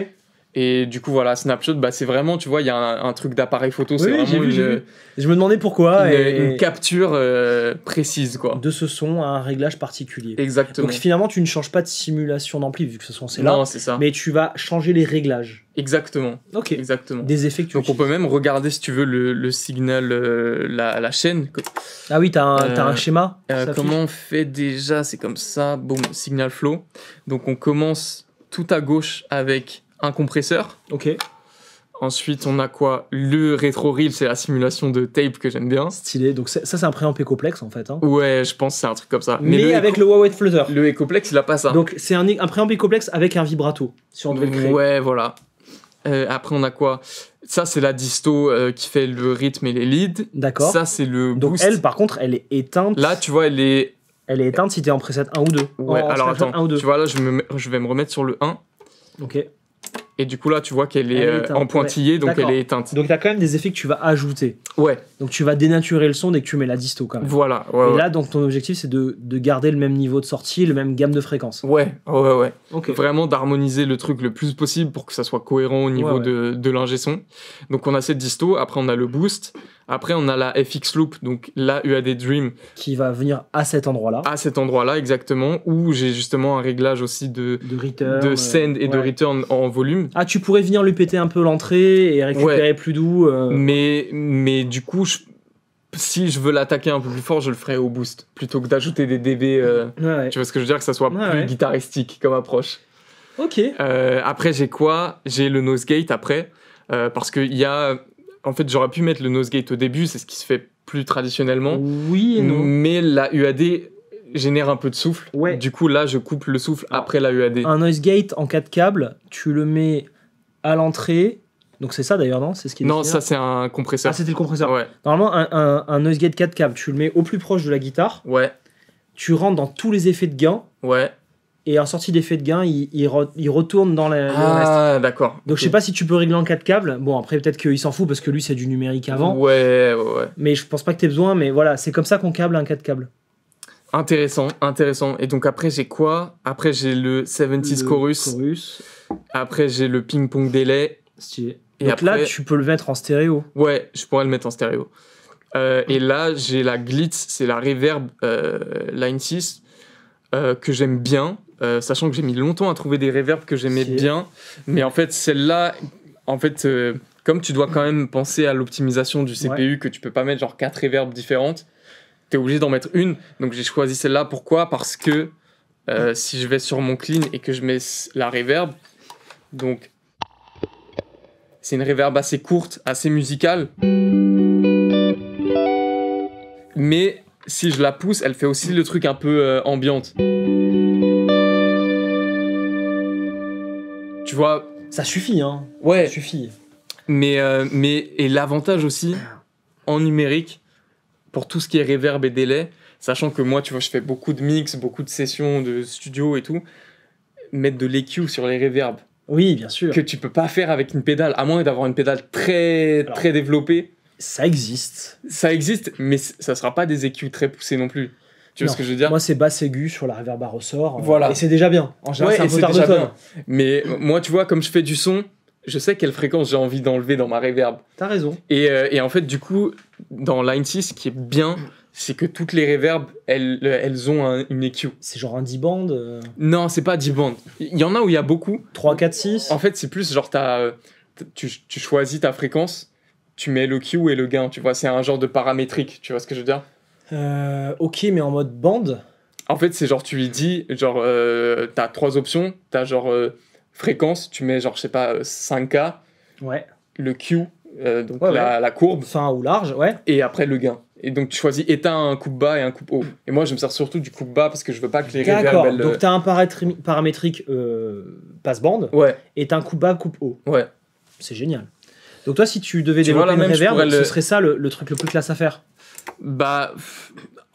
Et du coup, voilà, Snapshot, bah, c'est vraiment, tu vois, il y a un, truc d'appareil photo. c'est vraiment une, Je me demandais pourquoi. Une, capture euh, précise, quoi. De ce son à un réglage particulier. Exactement. Donc finalement, tu ne changes pas de simulation d'ampli, vu que ce son c'est là. Non, c'est ça. Mais tu vas changer les réglages. Exactement. Ok. Exactement. Des effets tu Donc on peut même regarder, si tu veux, le, signal, euh, la, chaîne. Ah oui, tu as un euh, schéma. comment on fait déjà C'est comme ça. Boum, signal flow. Donc on commence tout à gauche avec un compresseur. Ok. Ensuite, on a quoi Le rétro reel, c'est la simulation de tape que j'aime bien. Stylé. Donc ça, c'est un préampé complexe en fait. Hein. Ouais, je pense que c'est un truc comme ça. Mais, avec le Huawei Flutter. Le Ecoplex, il a pas ça. Donc c'est un, un préampé complexe avec un vibrato, si on devait le créer. Ouais, voilà. Euh, après, on a quoi Ça, c'est la disto euh, qui fait le rythme et les leads. D'accord. Ça, c'est le boost. Donc elle, par contre, elle est éteinte. Là, tu vois, elle est... Elle est éteinte si t'es en preset 1 ou 2. Ouais, alors attends. ou Tu vois, là, je, je vais me remettre sur le 1. Ok. Thank you. Et du coup, là, tu vois qu'elle est, euh, en pointillé, donc elle est éteinte. Donc, tu as quand même des effets que tu vas ajouter. Ouais. Donc, tu vas dénaturer le son dès que tu mets la disto, quand même. Voilà. et là, donc, ton objectif, c'est de, de, garder le même niveau de sortie, le même gamme de fréquences. Ouais, ouais, ouais. Vraiment d'harmoniser le truc le plus possible pour que ça soit cohérent au niveau de, de l'ingé son. Donc, on a cette disto, après, on a le boost. Après, on a la FX Loop, donc la UAD Dream. Qui va venir à cet endroit-là. À cet endroit-là, exactement, où j'ai justement un réglage aussi de, de, send et de return en volume. Ah, tu pourrais venir lui péter un peu l'entrée et récupérer plus doux. Euh, mais, mais du coup, si je veux l'attaquer un peu plus fort, je le ferai au boost plutôt que d'ajouter des DB. Euh, tu vois ce que je veux dire Que ça soit plus guitaristique comme approche. Ok. Euh, après, j'ai quoi J'ai le Nosegate après. parce qu'il y a. En fait, j'aurais pu mettre le Nosegate au début, c'est ce qui se fait plus traditionnellement. Oui, Mais la UAD génère un peu de souffle. Du coup, là, je coupe le souffle après la UAD. Un noise gate en 4 câbles, tu le mets à l'entrée. Donc c'est ça d'ailleurs, non C'est ce qui est Non, ça c'est un compresseur. Ah, c'était le compresseur. Ouais. Normalement, un, noise gate 4 câbles, tu le mets au plus proche de la guitare. Ouais. Tu rentres dans tous les effets de gain. Ouais et en sortie d'effet de gain, il, retourne dans la. Ah, d'accord. Donc, je sais pas si tu peux régler en 4 câbles. Bon, après, peut-être qu'il s'en fout parce que lui, c'est du numérique avant. Ouais, ouais, ouais. Mais je pense pas que t'aies besoin, mais voilà, c'est comme ça qu'on câble un 4 câbles. Intéressant, intéressant. Et donc après, j'ai quoi Après, j'ai le 70s chorus. Après, j'ai le ping-pong délai. Et donc après... là, tu peux le mettre en stéréo. Ouais, je pourrais le mettre en stéréo. Euh, et là, j'ai la glitz, c'est la reverb euh, Line 6 euh, que j'aime bien, sachant que j'ai mis longtemps à trouver des reverbs que j'aimais bien. Mais en fait, celle-là, en fait, comme tu dois quand même penser à l'optimisation du CPU, que tu peux pas mettre genre quatre reverbs différentes, t'es obligé d'en mettre une. Donc j'ai choisi celle-là. Pourquoi Parce que euh, si je vais sur mon clean et que je mets la reverb, donc c'est une reverb assez courte, assez musicale. Mais si je la pousse, elle fait aussi le truc un peu euh, ambiante. Tu vois Ça suffit, hein Ouais. Ça suffit. Mais, euh, mais et l'avantage aussi, en numérique, pour tout ce qui est reverb et délai, sachant que moi, tu vois, je fais beaucoup de mix, beaucoup de sessions de studio et tout, mettre de l'EQ sur les réverbs. Oui, bien sûr. Que tu peux pas faire avec une pédale, à moins d'avoir une pédale très, très développée. Ça existe. Ça existe, mais ça sera pas des EQ très poussés non plus. Tu vois ce que je veux dire Moi, c'est basse aiguë sur la reverb à ressort. Euh, voilà. et c'est déjà bien. En général, Mais euh, moi, tu vois, comme je fais du son, je sais quelle fréquence j'ai envie d'enlever dans ma reverb. T'as raison. Et, euh, en fait, du coup, dans Line 6, ce qui est bien, c'est que toutes les reverbs, elles, euh, elles ont une EQ. C'est genre un 10 band euh. Non, c'est pas 10 band Il y en a où il y a beaucoup. 3, 4, 6 En fait, c'est plus genre tu, choisis ta fréquence, tu mets le Q et le gain, tu vois. C'est un genre de paramétrique, tu vois ce que je veux dire Ok, mais en mode bande en fait, c'est genre, tu lui dis, genre, t'as trois options. T'as genre fréquence, tu mets genre, je sais pas, 5K, euh, ouais. le Q, euh, donc la, courbe. Fin ou large, ouais. Et après le gain. Et donc tu choisis éteint un coupe bas et un coupe haut. Et moi je me sers surtout du coupe bas parce que je veux pas que les D'accord, donc euh, tu as un paramétrique passe-bande ouais. et un coupe bas, coupe haut. Ouais. C'est génial. Donc toi si tu devais développer ce serait ça le truc le plus classe à faire bah,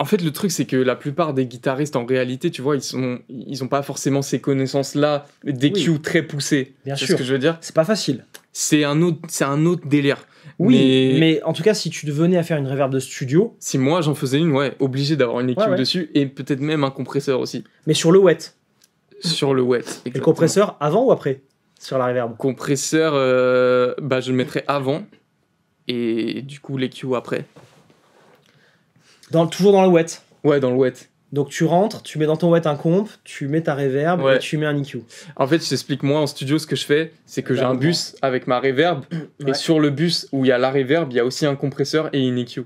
en fait, le truc, c'est que la plupart des guitaristes, en réalité, tu vois, ils sont, ils ont pas forcément ces connaissances-là, des très poussées. Bien sûr. ce que je veux dire. C'est pas facile. C'est un autre, c'est un autre délire. Oui, mais... en tout cas, si tu devenais à faire une reverb de studio. Si moi j'en faisais une, ouais, obligé d'avoir une EQ dessus et peut-être même un compresseur aussi. Mais sur le wet. Sur le wet. Et le compresseur avant ou après Sur la reverb Compresseur, euh, bah, je le mettrais avant et du coup l'EQ après toujours dans le wet. Ouais, dans le wet. Donc tu rentres, tu mets dans ton wet un comp, tu mets ta reverb et tu mets un EQ. En fait, je t'explique moi en studio ce que je fais, c'est que j'ai un bah, bus avec ma reverb [clears throat] et sur le bus où il y a la reverb, il y a aussi un compresseur et une EQ.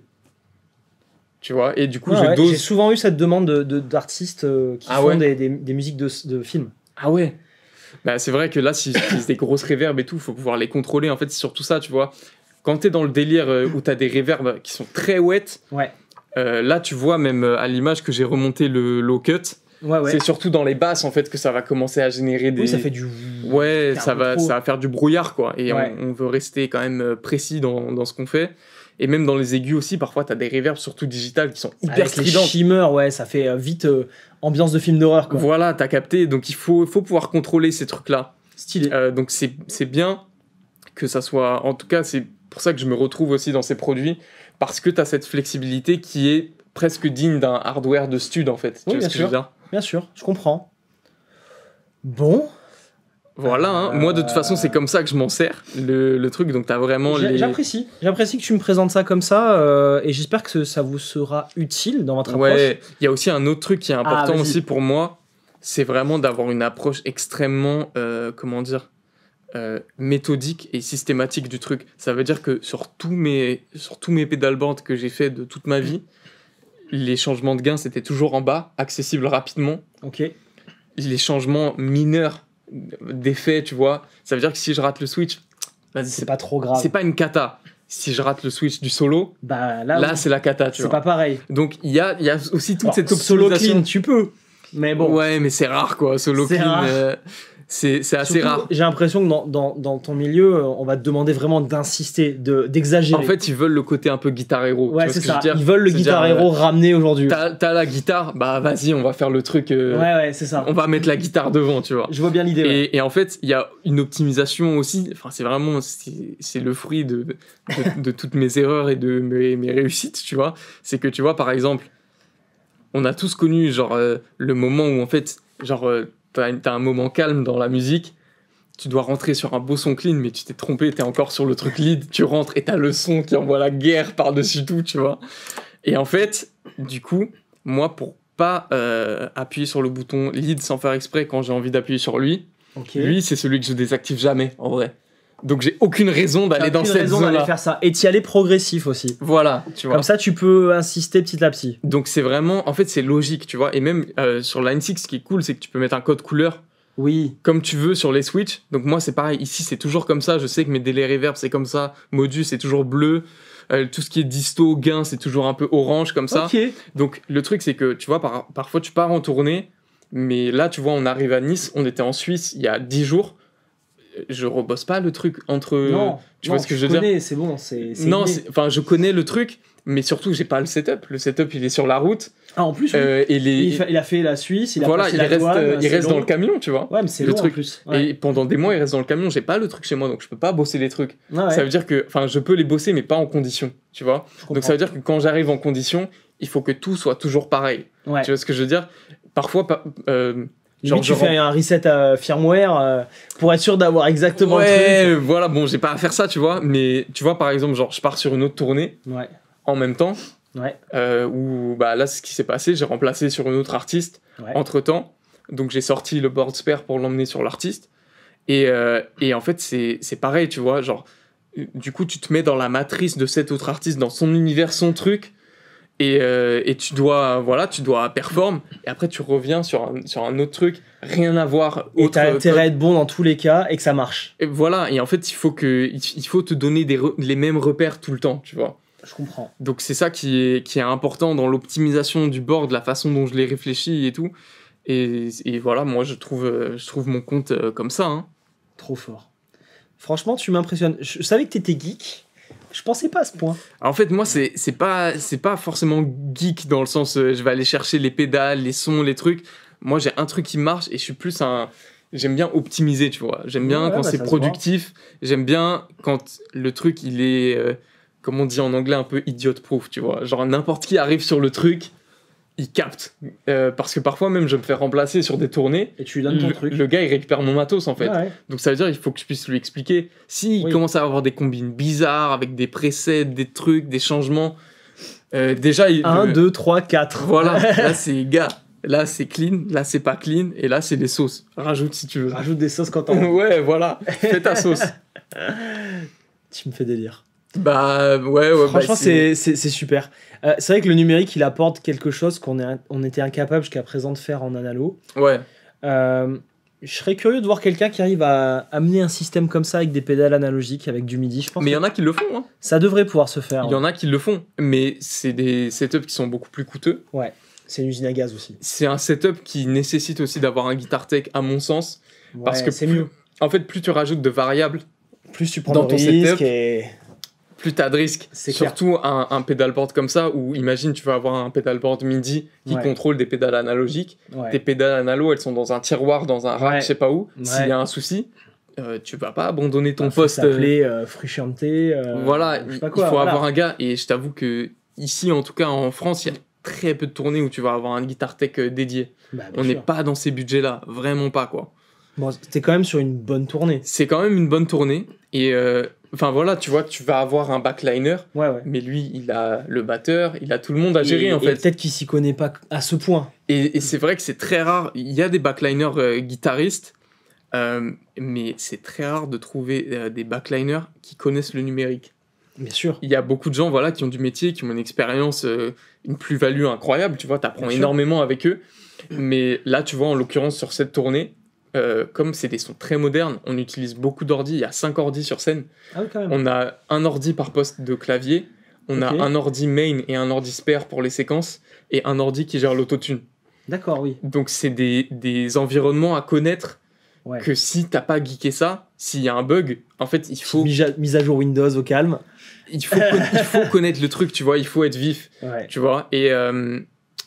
Tu vois Et du coup, je J'ai souvent eu cette demande d'artistes de, de, euh, qui ah font des, des, musiques de, de films. Ah ouais. Bah, c'est vrai que là, si utilisent des grosses reverbs et tout, il faut pouvoir les contrôler. En fait, c'est surtout ça, tu vois. Quand t'es dans le délire euh, où t'as des reverbs qui sont très wet, ouais euh, là, tu vois même euh, à l'image que j'ai remonté le low cut. C'est surtout dans les basses en fait que ça va commencer à générer des. ça fait du. Ouais, ça va, faire du brouillard quoi. Et on, veut rester quand même euh, précis dans, ce qu'on fait. Et même dans les aigus aussi, parfois t'as des reverbs surtout digitales qui sont hyper stridents. Les ouais, ça fait vite ambiance de film d'horreur Voilà, t'as capté. Donc il faut, pouvoir contrôler ces trucs là. Stylé. donc c'est bien que ça soit. En tout cas, c'est pour ça que je me retrouve aussi dans ces produits parce que tu as cette flexibilité qui est presque digne d'un hardware de stud en fait. Oui, bien, sûr. Je bien sûr, je comprends. Bon. Voilà, hein. moi de toute euh, façon c'est comme ça que je m'en sers, le, truc, donc t'as vraiment les... J'apprécie, j'apprécie que tu me présentes ça comme ça, euh, et j'espère que ça vous sera utile dans votre approche. Ouais, il y a aussi un autre truc qui est ah, important aussi pour moi, c'est vraiment d'avoir une approche extrêmement, euh, comment dire, euh, méthodique et systématique du truc. Ça veut dire que sur tous mes, sur tous mes pédal-bandes que j'ai fait de toute ma vie, les changements de gain, c'était toujours en bas, accessible rapidement. Ok. Les changements mineurs d'effet, tu vois. Ça veut dire que si je rate le switch, c'est pas trop grave. C'est pas une cata. Si je rate le switch du solo, bah, là, là c'est la cata. C'est pas pareil. Donc il y a, y a aussi toute cette optimisation. Solo clean, tu peux. Mais bon. Ouais, mais c'est rare quoi, solo clean. Euh c'est assez rare. J'ai l'impression que dans, ton milieu, euh, on va te demander vraiment d'insister, d'exagérer. En fait, ils veulent le côté un peu guitar héros. Ouais, c'est ça. Ils veulent le guitar héros euh, ramené aujourd'hui. T'as la guitare, bah vas-y, on va faire le truc. Euh, ouais, ouais, c'est ça. On va mettre la guitare devant, tu vois. Je vois bien l'idée. Et, en fait, il y a une optimisation aussi. Enfin, c'est vraiment, c'est le fruit de, de, toutes mes erreurs et de mes, réussites, tu vois. C'est que, tu vois, par exemple, on a tous connu, genre, le moment où, en fait, genre, t'as un moment calme dans la musique, tu dois rentrer sur un beau son clean, mais tu t'es trompé, t'es encore sur le truc lead, tu rentres et t'as le son qui envoie la guerre par-dessus tout, tu vois. Et en fait, du coup, moi, pour pas euh, appuyer sur le bouton lead sans faire exprès quand j'ai envie d'appuyer sur lui, lui, c'est celui que je désactive jamais, en vrai. Donc j'ai aucune raison d'aller dans cette raison d'aller faire ça. Et d'y aller progressif aussi. Voilà, tu Comme ça, tu peux insister petit à petit. Donc c'est vraiment, en fait, c'est logique, tu vois. Et même euh, sur Line 6, ce qui est cool, c'est que tu peux mettre un code couleur. Oui. Comme tu veux sur les Switch. Donc moi, c'est pareil. Ici, c'est toujours comme ça. Je sais que mes délais reverb, c'est comme ça. Modus, c'est toujours bleu. Euh, tout ce qui est disto, gain, c'est toujours un peu orange comme ça. Donc le truc, c'est que tu vois, par, parfois tu pars en tournée, mais là, tu vois, on arrive à Nice, on était en Suisse il y a 10 jours, je rebosse pas le truc entre. Non, tu je, connais, C'est bon, c'est. Non, enfin, je connais le truc, mais surtout, j'ai pas le setup. Le setup, il est sur la route. Ah, en plus, et euh, il, a fait la Suisse, il a voilà, il reste, euh, il reste dans le camion, tu vois. Ouais, mais c'est le truc. En plus. Et pendant des mois, il reste dans le camion. J'ai pas le truc chez moi, donc je peux pas bosser les trucs. Ah ça veut dire que, enfin, je peux les bosser, mais pas en condition, tu vois. Donc ça veut dire que quand j'arrive en condition, il faut que tout soit toujours pareil. Tu vois ce que je veux dire Parfois, euh, Genre, tu fais un reset à firmware euh, pour être sûr d'avoir exactement ouais, le truc. voilà, bon, j'ai pas à faire ça, tu vois, mais tu vois, par exemple, genre, je pars sur une autre tournée en même temps, ouais. Euh, où bah, là, c'est ce qui s'est passé, j'ai remplacé sur une autre artiste entre temps, donc j'ai sorti le board spare pour l'emmener sur l'artiste, et, euh, et, en fait, c'est pareil, tu vois, genre, du coup, tu te mets dans la matrice de cet autre artiste, dans son univers, son truc, et, euh, et, tu dois voilà tu dois performer et après tu reviens sur un, sur un autre truc rien à voir et t'as intérêt à être bon dans tous les cas et que ça marche voilà et en fait il faut que il faut te donner des les mêmes repères tout le temps tu vois je comprends donc c'est ça qui est qui est important dans l'optimisation du board la façon dont je l'ai réfléchi et tout et, voilà moi je trouve euh, je trouve mon compte euh, comme ça hein. trop fort franchement tu m'impressionnes je savais que t'étais geek je pensais pas à ce point. En fait, moi, c'est pas, c'est pas forcément geek dans le sens euh, je vais aller chercher les pédales, les sons, les trucs. Moi, j'ai un truc qui marche et je suis plus un. J'aime bien optimiser, tu vois. J'aime bien quand bah, c'est productif. J'aime bien quand le truc, il est. Euh, comme on dit en anglais, un peu idiot proof, tu vois. Genre, n'importe qui arrive sur le truc, il capte. Euh, parce que parfois même je me fais remplacer sur des tournées. Et tu lui donnes ton le, truc. Le gars il récupère mon matos en fait. Donc ça veut dire il faut que je puisse lui expliquer. S'il si commence à avoir des combines bizarres avec des presets, des trucs, des changements. Euh, déjà. 1, 2, 3, 4. Voilà, [laughs] là c'est gars. Là c'est clean, là c'est pas clean, et là c'est des sauces. Rajoute si tu veux. Rajoute des sauces quand t'en [laughs] Ouais, voilà. Fais ta sauce. [laughs] tu me fais délire. Bah ouais, ouais Franchement, bah, c'est super. Euh, c'est vrai que le numérique, il apporte quelque chose qu'on on était incapable jusqu'à présent de faire en analo. Ouais. Euh, je serais curieux de voir quelqu'un qui arrive à amener un système comme ça avec des pédales analogiques, avec du MIDI, je pense. Mais il y en a qui le font. Hein. Ça devrait pouvoir se faire. Il y en a qui le font, mais c'est des setups qui sont beaucoup plus coûteux. Ouais, c'est une usine à gaz aussi. C'est un setup qui nécessite aussi d'avoir un guitar tech, à mon sens. parce que En fait, plus tu rajoutes de variables plus tu prends dans risques et plus t'as de risques. Surtout un, un, pédalboard comme ça, où imagine tu vas avoir un pédalboard MIDI qui contrôle des pédales analogiques. Tes pédales analogues, elles sont dans un tiroir, dans un rack, je sais pas où. S'il y a un souci, euh, tu vas pas abandonner ton bah, poste. T'appeler euh, euh, euh, voilà, il faut avoir un gars. Et je t'avoue que ici, en tout cas en France, il y a très peu de tournées où tu vas avoir un guitar tech dédié. Bah, On n'est pas dans ces budgets-là, vraiment pas quoi. Bon, t'es quand même sur une bonne tournée. C'est quand même une bonne tournée. Et Enfin voilà, tu vois, tu vas avoir un backliner, mais lui, il a le batteur, il a tout le monde à gérer en fait. Peut-être qu'il s'y connaît pas à ce point. Et, c'est vrai que c'est très rare. Il y a des backliners euh, guitaristes, euh, mais c'est très rare de trouver euh, des backliners qui connaissent le numérique. Bien sûr. Il y a beaucoup de gens voilà, qui ont du métier, qui ont une expérience, une plus-value incroyable, tu vois, tu apprends énormément avec eux. Mais là, tu vois, en l'occurrence, sur cette tournée, euh, comme c'est des sons très modernes, on utilise beaucoup d'ordi. Il y a 5 ordi sur scène. Ah on a un ordi par poste de clavier. On a un ordi main et un ordi spare pour les séquences. Et un ordi qui gère l'autotune. D'accord, oui. Donc, c'est des, environnements à connaître. Que si t'as pas geeké ça, s'il y a un bug, en fait, il faut. Mise à jour Windows au calme. Il faut, [laughs] connaître le truc, tu vois. Il faut être vif. Tu vois. Euh,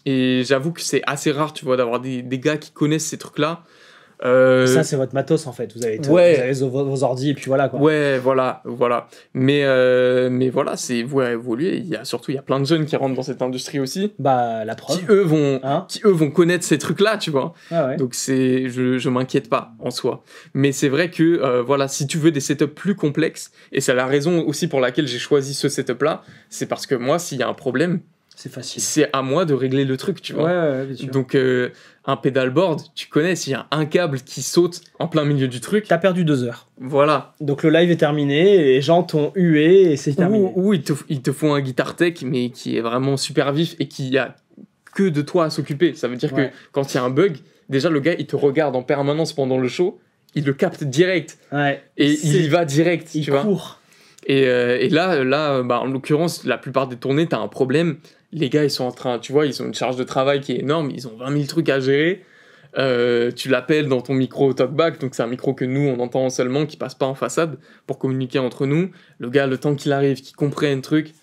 et. j'avoue que c'est assez rare, tu vois, d'avoir des, des, gars qui connaissent ces trucs-là. Euh, Ça, c'est votre matos en fait. Vous avez, vos, ordi et puis voilà. Quoi. Ouais, voilà, voilà. Mais, euh, mais voilà, c'est vous à évoluer. Il y a surtout, il y a plein de jeunes qui rentrent dans cette industrie aussi. Bah, la preuve. Qui eux vont, hein qui, eux, vont connaître ces trucs-là, tu vois. Ah Donc, c'est, je, je m'inquiète pas en soi. Mais c'est vrai que, euh, voilà, si tu veux des setups plus complexes, et c'est la raison aussi pour laquelle j'ai choisi ce setup-là, c'est parce que moi, s'il y a un problème, c'est facile. C'est à moi de régler le truc, tu vois. Ouais, bien Donc, euh, un pédalboard, tu connais, s'il y a un câble qui saute en plein milieu du truc. T'as perdu deux heures. Voilà. Donc, le live est terminé, les gens t'ont hué et c'est terminé. Ou, ils, te, font un guitar tech, mais qui est vraiment super vif et qui a que de toi à s'occuper. Ça veut dire que quand il y a un bug, déjà le gars, il te regarde en permanence pendant le show, il le capte direct. Ouais. Et il va direct, il tu euh, Et, là, là bah, en l'occurrence, la plupart des tournées, tu un problème les gars, ils sont en train, tu vois, ils ont une charge de travail qui est énorme, ils ont 20 000 trucs à gérer. Euh, tu l'appelles dans ton micro top back, donc c'est un micro que nous on entend seulement, qui passe pas en façade pour communiquer entre nous. Le gars, le temps qu'il arrive, qu'il comprenne un truc,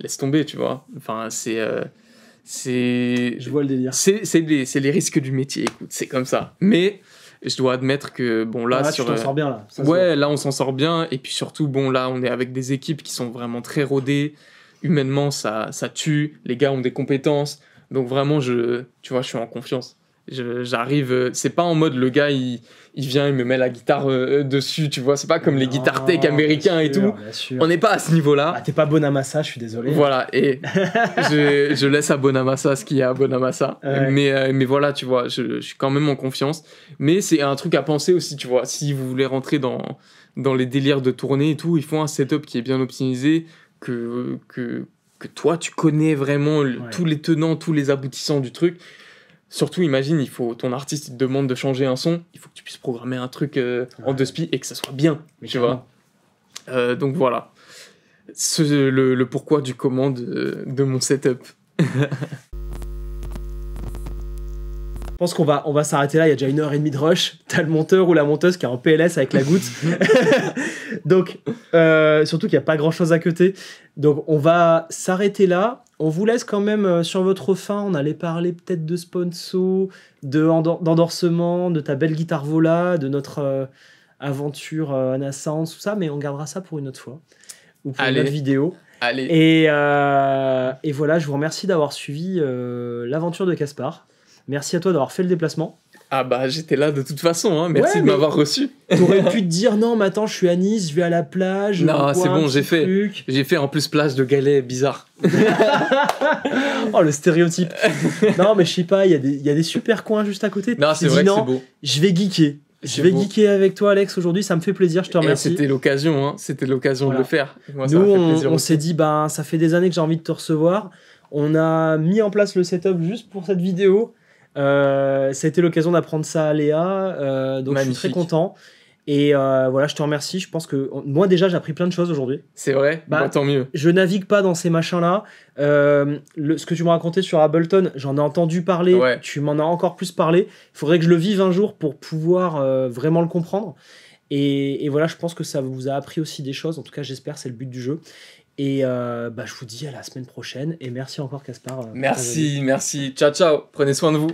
laisse tomber, tu vois. Enfin, c'est. Euh, c'est. Je vois le délire. C'est, les, risques du métier, écoute, c'est comme ça. Mais je dois admettre que, bon, là. là ah, sur, euh, bien, là. ouais, là, on s'en sort bien. Et puis surtout, bon, là, on est avec des équipes qui sont vraiment très rodées humainement, ça, ça tue. Les gars ont des compétences. Donc vraiment, je, tu vois, je suis en confiance. J'arrive, euh, c'est pas en mode le gars il, vient, il me met la guitare euh, dessus, tu vois, c'est pas comme les guitares tech américains et tout. On n'est pas à ce niveau-là. Ah, T'es pas Bonamassa, je suis désolé. Voilà, et [laughs] je, laisse à Bonamassa ce qu'il y a à Bonamassa. Euh, mais, mais voilà, tu vois, je, suis quand même en confiance. Mais c'est un truc à penser aussi, tu vois, si vous voulez rentrer dans, dans les délires de tournée et tout, il faut un setup qui est bien optimisé que, que, toi, tu connais vraiment tous les tenants, tous les aboutissants du truc. Surtout, imagine, il faut ton artiste te demande de changer un son, il faut que tu puisses programmer un truc euh, en deux spi et que ça soit bien, tu vois. Euh, donc voilà, Ce, le, pourquoi du comment euh, de mon setup. [laughs] Je pense qu'on va, on va s'arrêter là. Il y a déjà une heure et demie de rush. T'as le monteur ou la monteuse qui est en PLS avec la goutte. [laughs] Donc, euh, surtout qu'il n'y a pas grand chose à côté. Donc, on va s'arrêter là. On vous laisse quand même euh, sur votre fin. On allait parler peut-être de sponsor d'endorsement, de, de ta belle guitare Vola, de notre euh, aventure euh, tout ça. Mais on gardera ça pour une autre fois ou pour une autre vidéo. Allez. Et, et, voilà, je vous remercie d'avoir suivi l'aventure de Caspar. Merci à toi d'avoir fait le déplacement. Ah bah j'étais là de toute façon, hein. merci de m'avoir reçu. T'aurais [laughs] pu te dire non, mais attends, je suis à Nice, je vais à la plage. Non, c'est bon, j'ai fait. J'ai fait en plus plage de galets bizarre. [laughs] oh le stéréotype. [laughs] non mais je sais pas, il y, a des super coins juste à côté. Non, c'est vrai c'est beau. Je vais geeker. Je vais geeker avec toi, Alex, aujourd'hui. Ça me fait plaisir. Je te remercie. C'était l'occasion, hein. C'était l'occasion de le faire. Nous, on, s'est dit, ben, ça fait des années que j'ai envie de te recevoir. On a mis en place le setup juste pour cette vidéo. Euh, ça a été l'occasion d'apprendre ça à Léa, euh, donc je suis très content. Et euh, voilà, je te remercie. Je pense que moi déjà j'ai appris plein de choses aujourd'hui. C'est vrai. Bah, bah tant mieux. Je navigue pas dans ces machins là. ce que tu m'as raconté sur Ableton, j'en ai entendu parler. Tu m'en as encore plus parlé. Il faudrait que je le vive un jour pour pouvoir vraiment le comprendre. Et, voilà, je pense que ça vous a appris aussi des choses. En tout cas, j'espère, c'est le but du jeu. Et bah, je vous dis à la semaine prochaine. Et merci encore, Caspar. Merci, merci. Ciao, ciao. Prenez soin de vous.